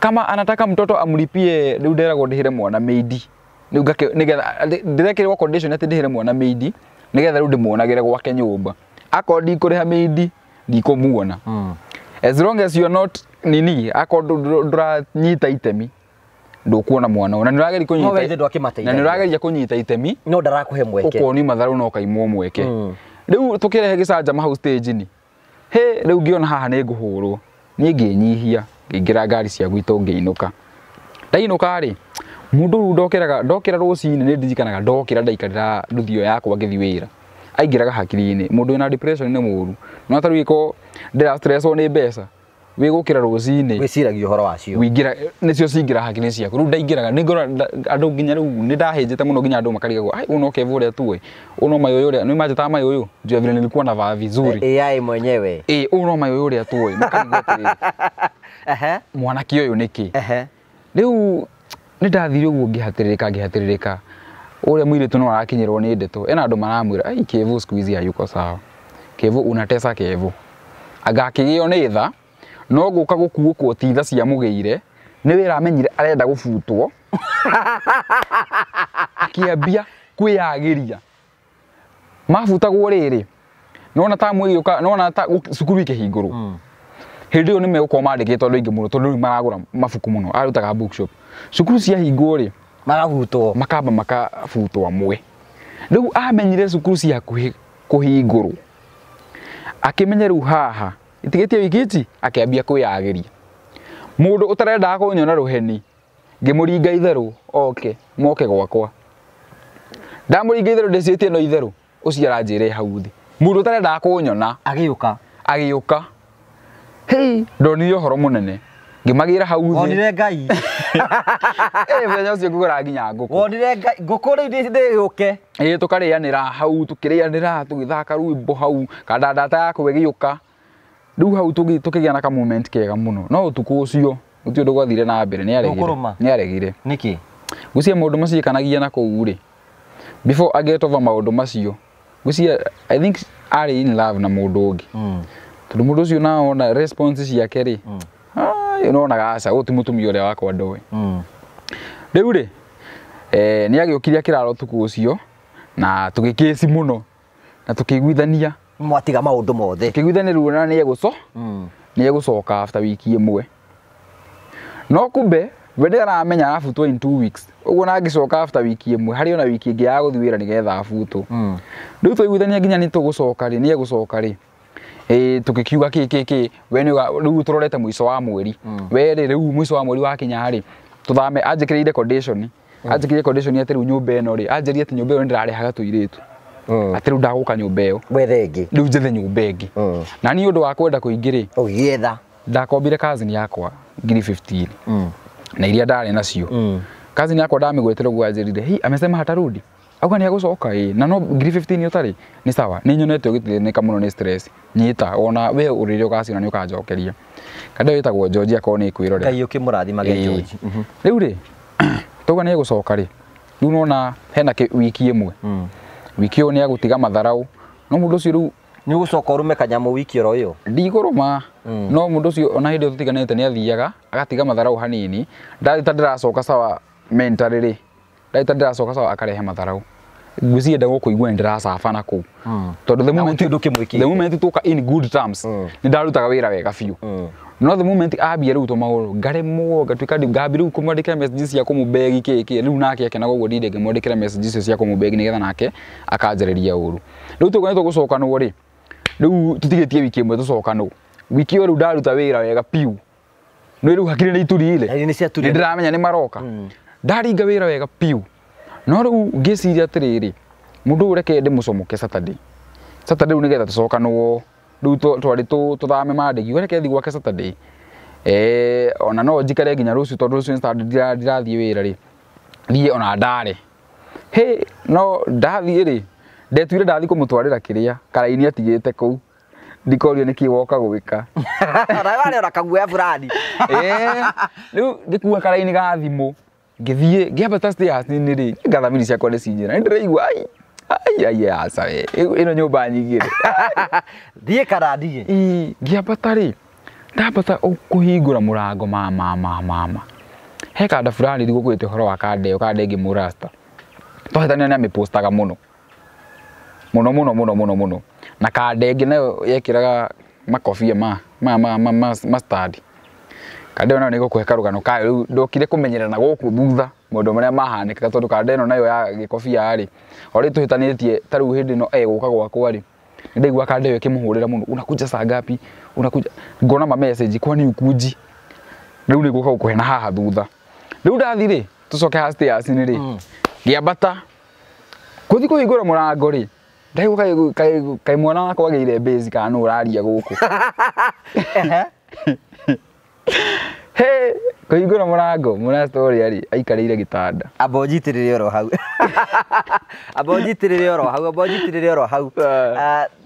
kama anataka mtoto amlipie riu nderagwo ndihire mwana maidi ndirekirwo condition ati ndihire mwana maidi nigetha riu ndimuonagire gwake nyumba akorwo ndikuriha maidi ndikumuona mm. as long as you are not nini akorwo nduranyita itemi ndukuona mwana na nirageria kunyita na nirageria kunyita itemi no ndarakuhe mweke ukoni matharu no kaimwo mweke mm riu tukirehe gicanjama hau stage ni he riu ngiona haha ni nguhurwo nyihia nginyihia ngiingira ngari cia gwitå ngiinuka ndainuka rä mundu riu ndokiraga ndokira rucinä nä ndirikanaga ndokira ra nduthio yakwa ngä thi wä ra aingä raga hakiri-inä må ndå wä na nä må ru no tarä ko ndä nä mbeca wä gå kä ra rå cinä wä ciragia å horo wacio nä cio cingä ra hakirä ciaku rä u ndaingä nä ngora andå nginya rä u nä ndahä njä te må no nginya andå makarigagwo å no keva å rä a tuä å no mayå yå rä a nä manjä taga mayå yå jua vile nilikuwa na vaa vizuri ai mwenyewe ä å no mayå yå rä a tuä makarigwo atä mwanake å yå nä kä rä u nä ndathire å guo ngä hatä rä rä ka ngä hatä rä rä ka å rä a må tu no arakinyä rwo nä ndeto ena andå maramwä ra kevo siku hizi hayuko sawa kevo unatesa kevo agakigä o nä tha no guka kuå kwo tha cia mugiire ni wira amenyire arenda gubutwo kiambia kwiyagiria mabutagwo riri nona ta mweri uka nona ta cukuru ikihingurwo mm. hindi yo nimegukorwo mandikitwo andu aingi muno tondu riu maragura mabuku muno arutaga bookshop cukuru ciahingwo ri marabutwo makamba makabutwo amwe riu amenyire cukuru cia kuhingurwo akimenya riu haha itigitie wikiti akiambia kwiyagiria mundu utarendaga kunyona ruheni ngimuringa itheru oke moke gwakwa ndamuringa itheru ndiciitie no itheru ucio aranjire hau thi mundu utarendaga kunyona agiuka agiuka hey ndonire horo munene ngimagira hau thi onire ngai eh muthenya ucio ngugura nginya nguku wonire ngai nguku riu ndigiuke ii tukarianira hau tukirianira tugithaka rwimbo hau kandandata yakwe giuka riu hau tukigia na ka moment kega muno no utuku ucio uti undu gwathire na mbere ni aregire niki gucia maundu macio kanagia na kuu ri before get over maundu macio gucia i think are in love na mundu ungi mm. tondu mundu ucio naona responses ciake ri hmm. ah, unaonaga aca uyu mutumia uria wakwa ndoe hmm. riu ri eh, ni agiukire akirara utuku ucio na tugikisi muno na tukiguithania mwatiga maundu mothe kiguithanirwo na ni eguco hmm. ni egucoka after wiki imwe no kumbe we ndaramenya arabutwo in two weeks uguo na ngicoka after wiki imwe hari ona wiki ingi ya guthiwira nigetha abutwo hmm. riu twaiguithania nginya ni tugucoka ri ni egucoka ri tukikiuga ki ki ki wene ni riu turorete muico wa mweri hmm. we ri riu muico wa mweri wakinya ri tuthame anjikireire condition anjikireire condition ati riu nyumba ino ri anjirie ati nyumba ino ndirarihaga tuiritu Mm. atä rä u ndagå ka nyå mba ä yo wethe ngä rä u njethe nyå mba ä mm. na ni å ndå wa kwenda kå ingä ndakombire yakwa ngiri 15 mm. na iria ndarä nacio mm. kazi yakwa ndamä gwä hi amesema hatarudi auga nä agåcoka ä na no ngiri 15 tarä nä sawa nä nyonete å gä tä nä ka nyita ona we å rä na å gaciona kada wä tagwo njonji akorwo nä kwä rore ngai å kä må rathimage njonji rä u rä coka rä nona hena wiki ä mwe mm wiki uyu niagutiga matharau no mundu ucio riu ni ugucoka urume kanyamu wiki ro iyo ndiguruma mm. no mundu ucio ona hindi tutiganite ni athiaga agatiga matharau hanini ndarita ndiracoka sawa mentariri ndarita ndiracoka sawa akarehe matharau gucie ndagå kå igua nä ndä racabana kå u tondå the moment tuka in good terms mm. nä ndarutaga wä ra wega biå mm no the moment ambia riu tumaguru ngaremwo ngatuika ngambi riu kumwandikira messages cia kumubegi kiki riu nake akena koguo ndinde ngimwandikira messages icio cia kumubegi nigetha nake akanjarĩria ũru riu tuguo nĩ tũgũcokanwo rĩ riu tũtigĩtie wiki ĩmwe tũcokanwo wiki ĩyo riu ndaruta wĩra wega piu nĩ riu hakiri nĩ iturire nĩ ndĩramenya nĩ maroka hmm. ndaringa wĩra wega piu no riu ngĩciria atĩrĩrĩ mũndũ ũyũ reke ndĩmũcomoke saturday saturday riu nigetha tũcokanwo twari tuthame mandigi we kethi gwake saturday eh ona no njikare nginya rucio tondu rucio ndirathii wira ri thiä ona ndare hä no ndathiä rä ndetuire ndathi kå må twarä ra kä rä a karaini atigä te kå u ndikorio nä kä woka gwä ka ona kaguoya burani rä u ngä kua karaini ga thimå ngä thiä ngä ambata rä ngathamiri ciakwa nä cinjä ra nä ndä raigua ayaya sawe ino e, nyumba nyigire thie karandie ngiambata ri ndambata kuhingura murango mama mama he kanda fulani rigo gwite horo wa kande kande ngimurasta twahitania na mipostaga muno muno muno muno muno muno na kande ngi nayo yekiraga makofia ma ma ma ma, ma, ma stadi kande nayo niko kuhe karugano kayo ndokire kumenyerera na guku thutha maundu maria mahanikaga tondu kanda ino nayo ya gikobia ri ori tuhitanitie tariu hindi ino eguka gwakwa ri ndaigua kanda iyo ikimuhurira muno unakuja saa ngapi unakuja ngona ma message kwa kwani ukunji riu niguka gukuhena haha thutha riu ndathi ri tucoke ha stairs ni ri mm. ngiambata kuthi kuhingura murango ri ndaiguka kai kai mwana wakwa gire base kana nu uraria guku he kuhingura murango muna story ari aikarire gitanda amba unjitirire oro hau
amba unjitirire oro hau amba unjitirire oro hau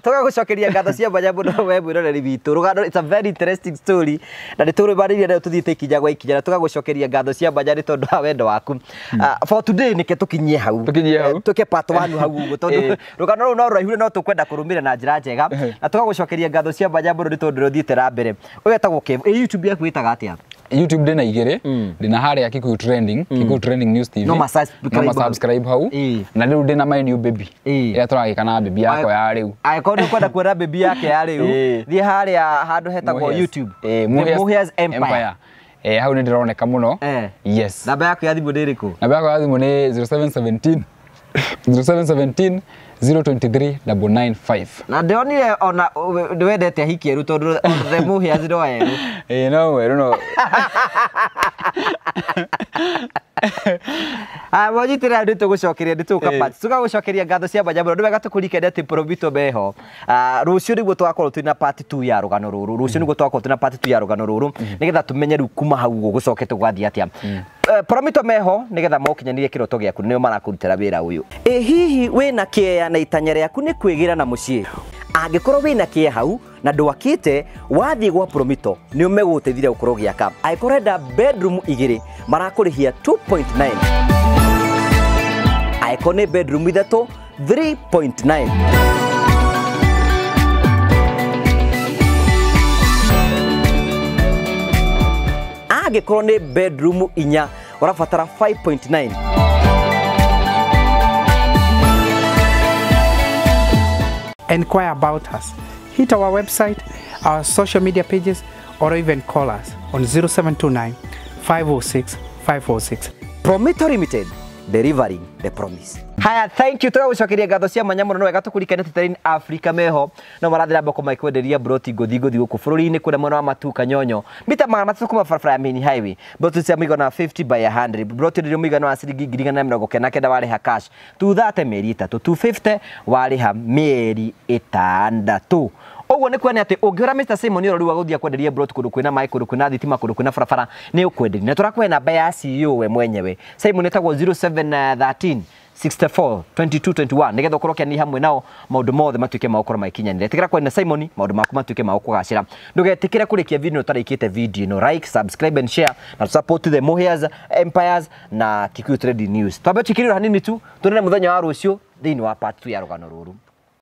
tuga ah, gucokeria ngatho cia mbanya muno we mwiroreri witå rå gano it's a very interesting story na nä tå rä marä rie nayo tå thiä ikinya gwa ikinya na tå gagucokeria ngatho cia mbanya nä tondå wa wendo waku hmm. ah, for today nä ke tå kinyie hau tå eh, ke part one hau guo tondå eh. rå gano rå u no rå raihure no tå kwenda kå rå mä rä na njä njega eh. na tå gagucokeria ngatho cia mbanya muno nä tondå rä å thiä te na mbere å getagwo kev youtube yaku ä taga atä a
YouTube ndä na igä rä mm. ndä na harä a Kikuyu Trending, mm. Trending News TV. No ma subscribe, no subscribe hau na rä u ndä na my new baby rä a tå ragä kana mbämbi yakwa ya rä u angäkorwo nä kwenda kuona mbämbi yake ya rä u
thiä harä a handå hetagwo YouTube
Muhia's Empire eh, hau nä ndä roneka må no eh. yes. namba yako ya thimå nä rä kå namba yako ya thimå nä 0717 0717 023995 na ndionire ona ndwendete
hiki eru tondu the muhia ziro eru ä no mweru no ah, mwanjitä rä nä tå gå cokeria nä tågatågagå cokeria ngatho cia mbanja må no nä wega tå kå rikende atä probito beho ah, rå cio nä guo twakorwo twä na part ya rå gano rå rå rå cio mm. nä guo twakorwo twä na part ya rå gano rå rå mm. nä getha tå menye rä u kuma hau gå gå cokete Eh, promito meho nigetha mokinyanirie kiroto giaku nio marakurutira wira uyu ĩ hihi wĩna kĩeya na itanya rĩaku ni kwigira na mũciĩ angĩkorwo wĩna kĩeya hau na ndwakite wathiĩ gwa promito ni ũmegũgũteithire gũkorwo gĩaka angĩkorwo enda bedroom igĩrĩ marakurihia 2.9 angĩkorwo nĩ bedroom ithatu 3.9 angĩkorwo nĩ bedroom inya ũrabatara 5.9
enquire about us. Hit our website, our social media pages, or even call us on 0729 506 546. Prometo Limited delivering the promise haya
thank you tugagũcokeria ngatho cia manya mũno nĩ wega tũkũrikane tĩterin africa meho no marathĩra mboko maikwenderia broti ngũthi ngũthi gũkũ bũrũri-inĩ kũrĩa mwena wa matu kanyonyo mita magana matatũ kuma barabara ya mini highway broti cia mũigana wa 50 by 100 broti rĩrĩ mũigana wa ciringi na igana na mĩrongo kenda kenda warĩha cash tuthate mĩeri ĩtatũ 250 ha warĩha mĩeri ĩtandatũ Oguo nä kuonania ati å ngä hå ra Mr Simon å rori wa gå thia kwenderia mburoti kå ndå kwä na maä kå ndå kwä na thitima kå na barabara nä å kwenderia na tå rakå namba ya CEO we mwenyewe Simon nä tagwo 0713 64 22 21 nigetha ukorwo kiani hamwe nao maundu mothe matuike mao korwo maikinyanire tigira kwa na Simon maundu maku matuike mao kugacira ndugetikire kurikia video tarikite video no like subscribe and share na support the Muhias Empires na Kikuyu trading News twambe tukirira hanini tu tunene muthenya wa rucio thini wa part 2 ya rugano ruru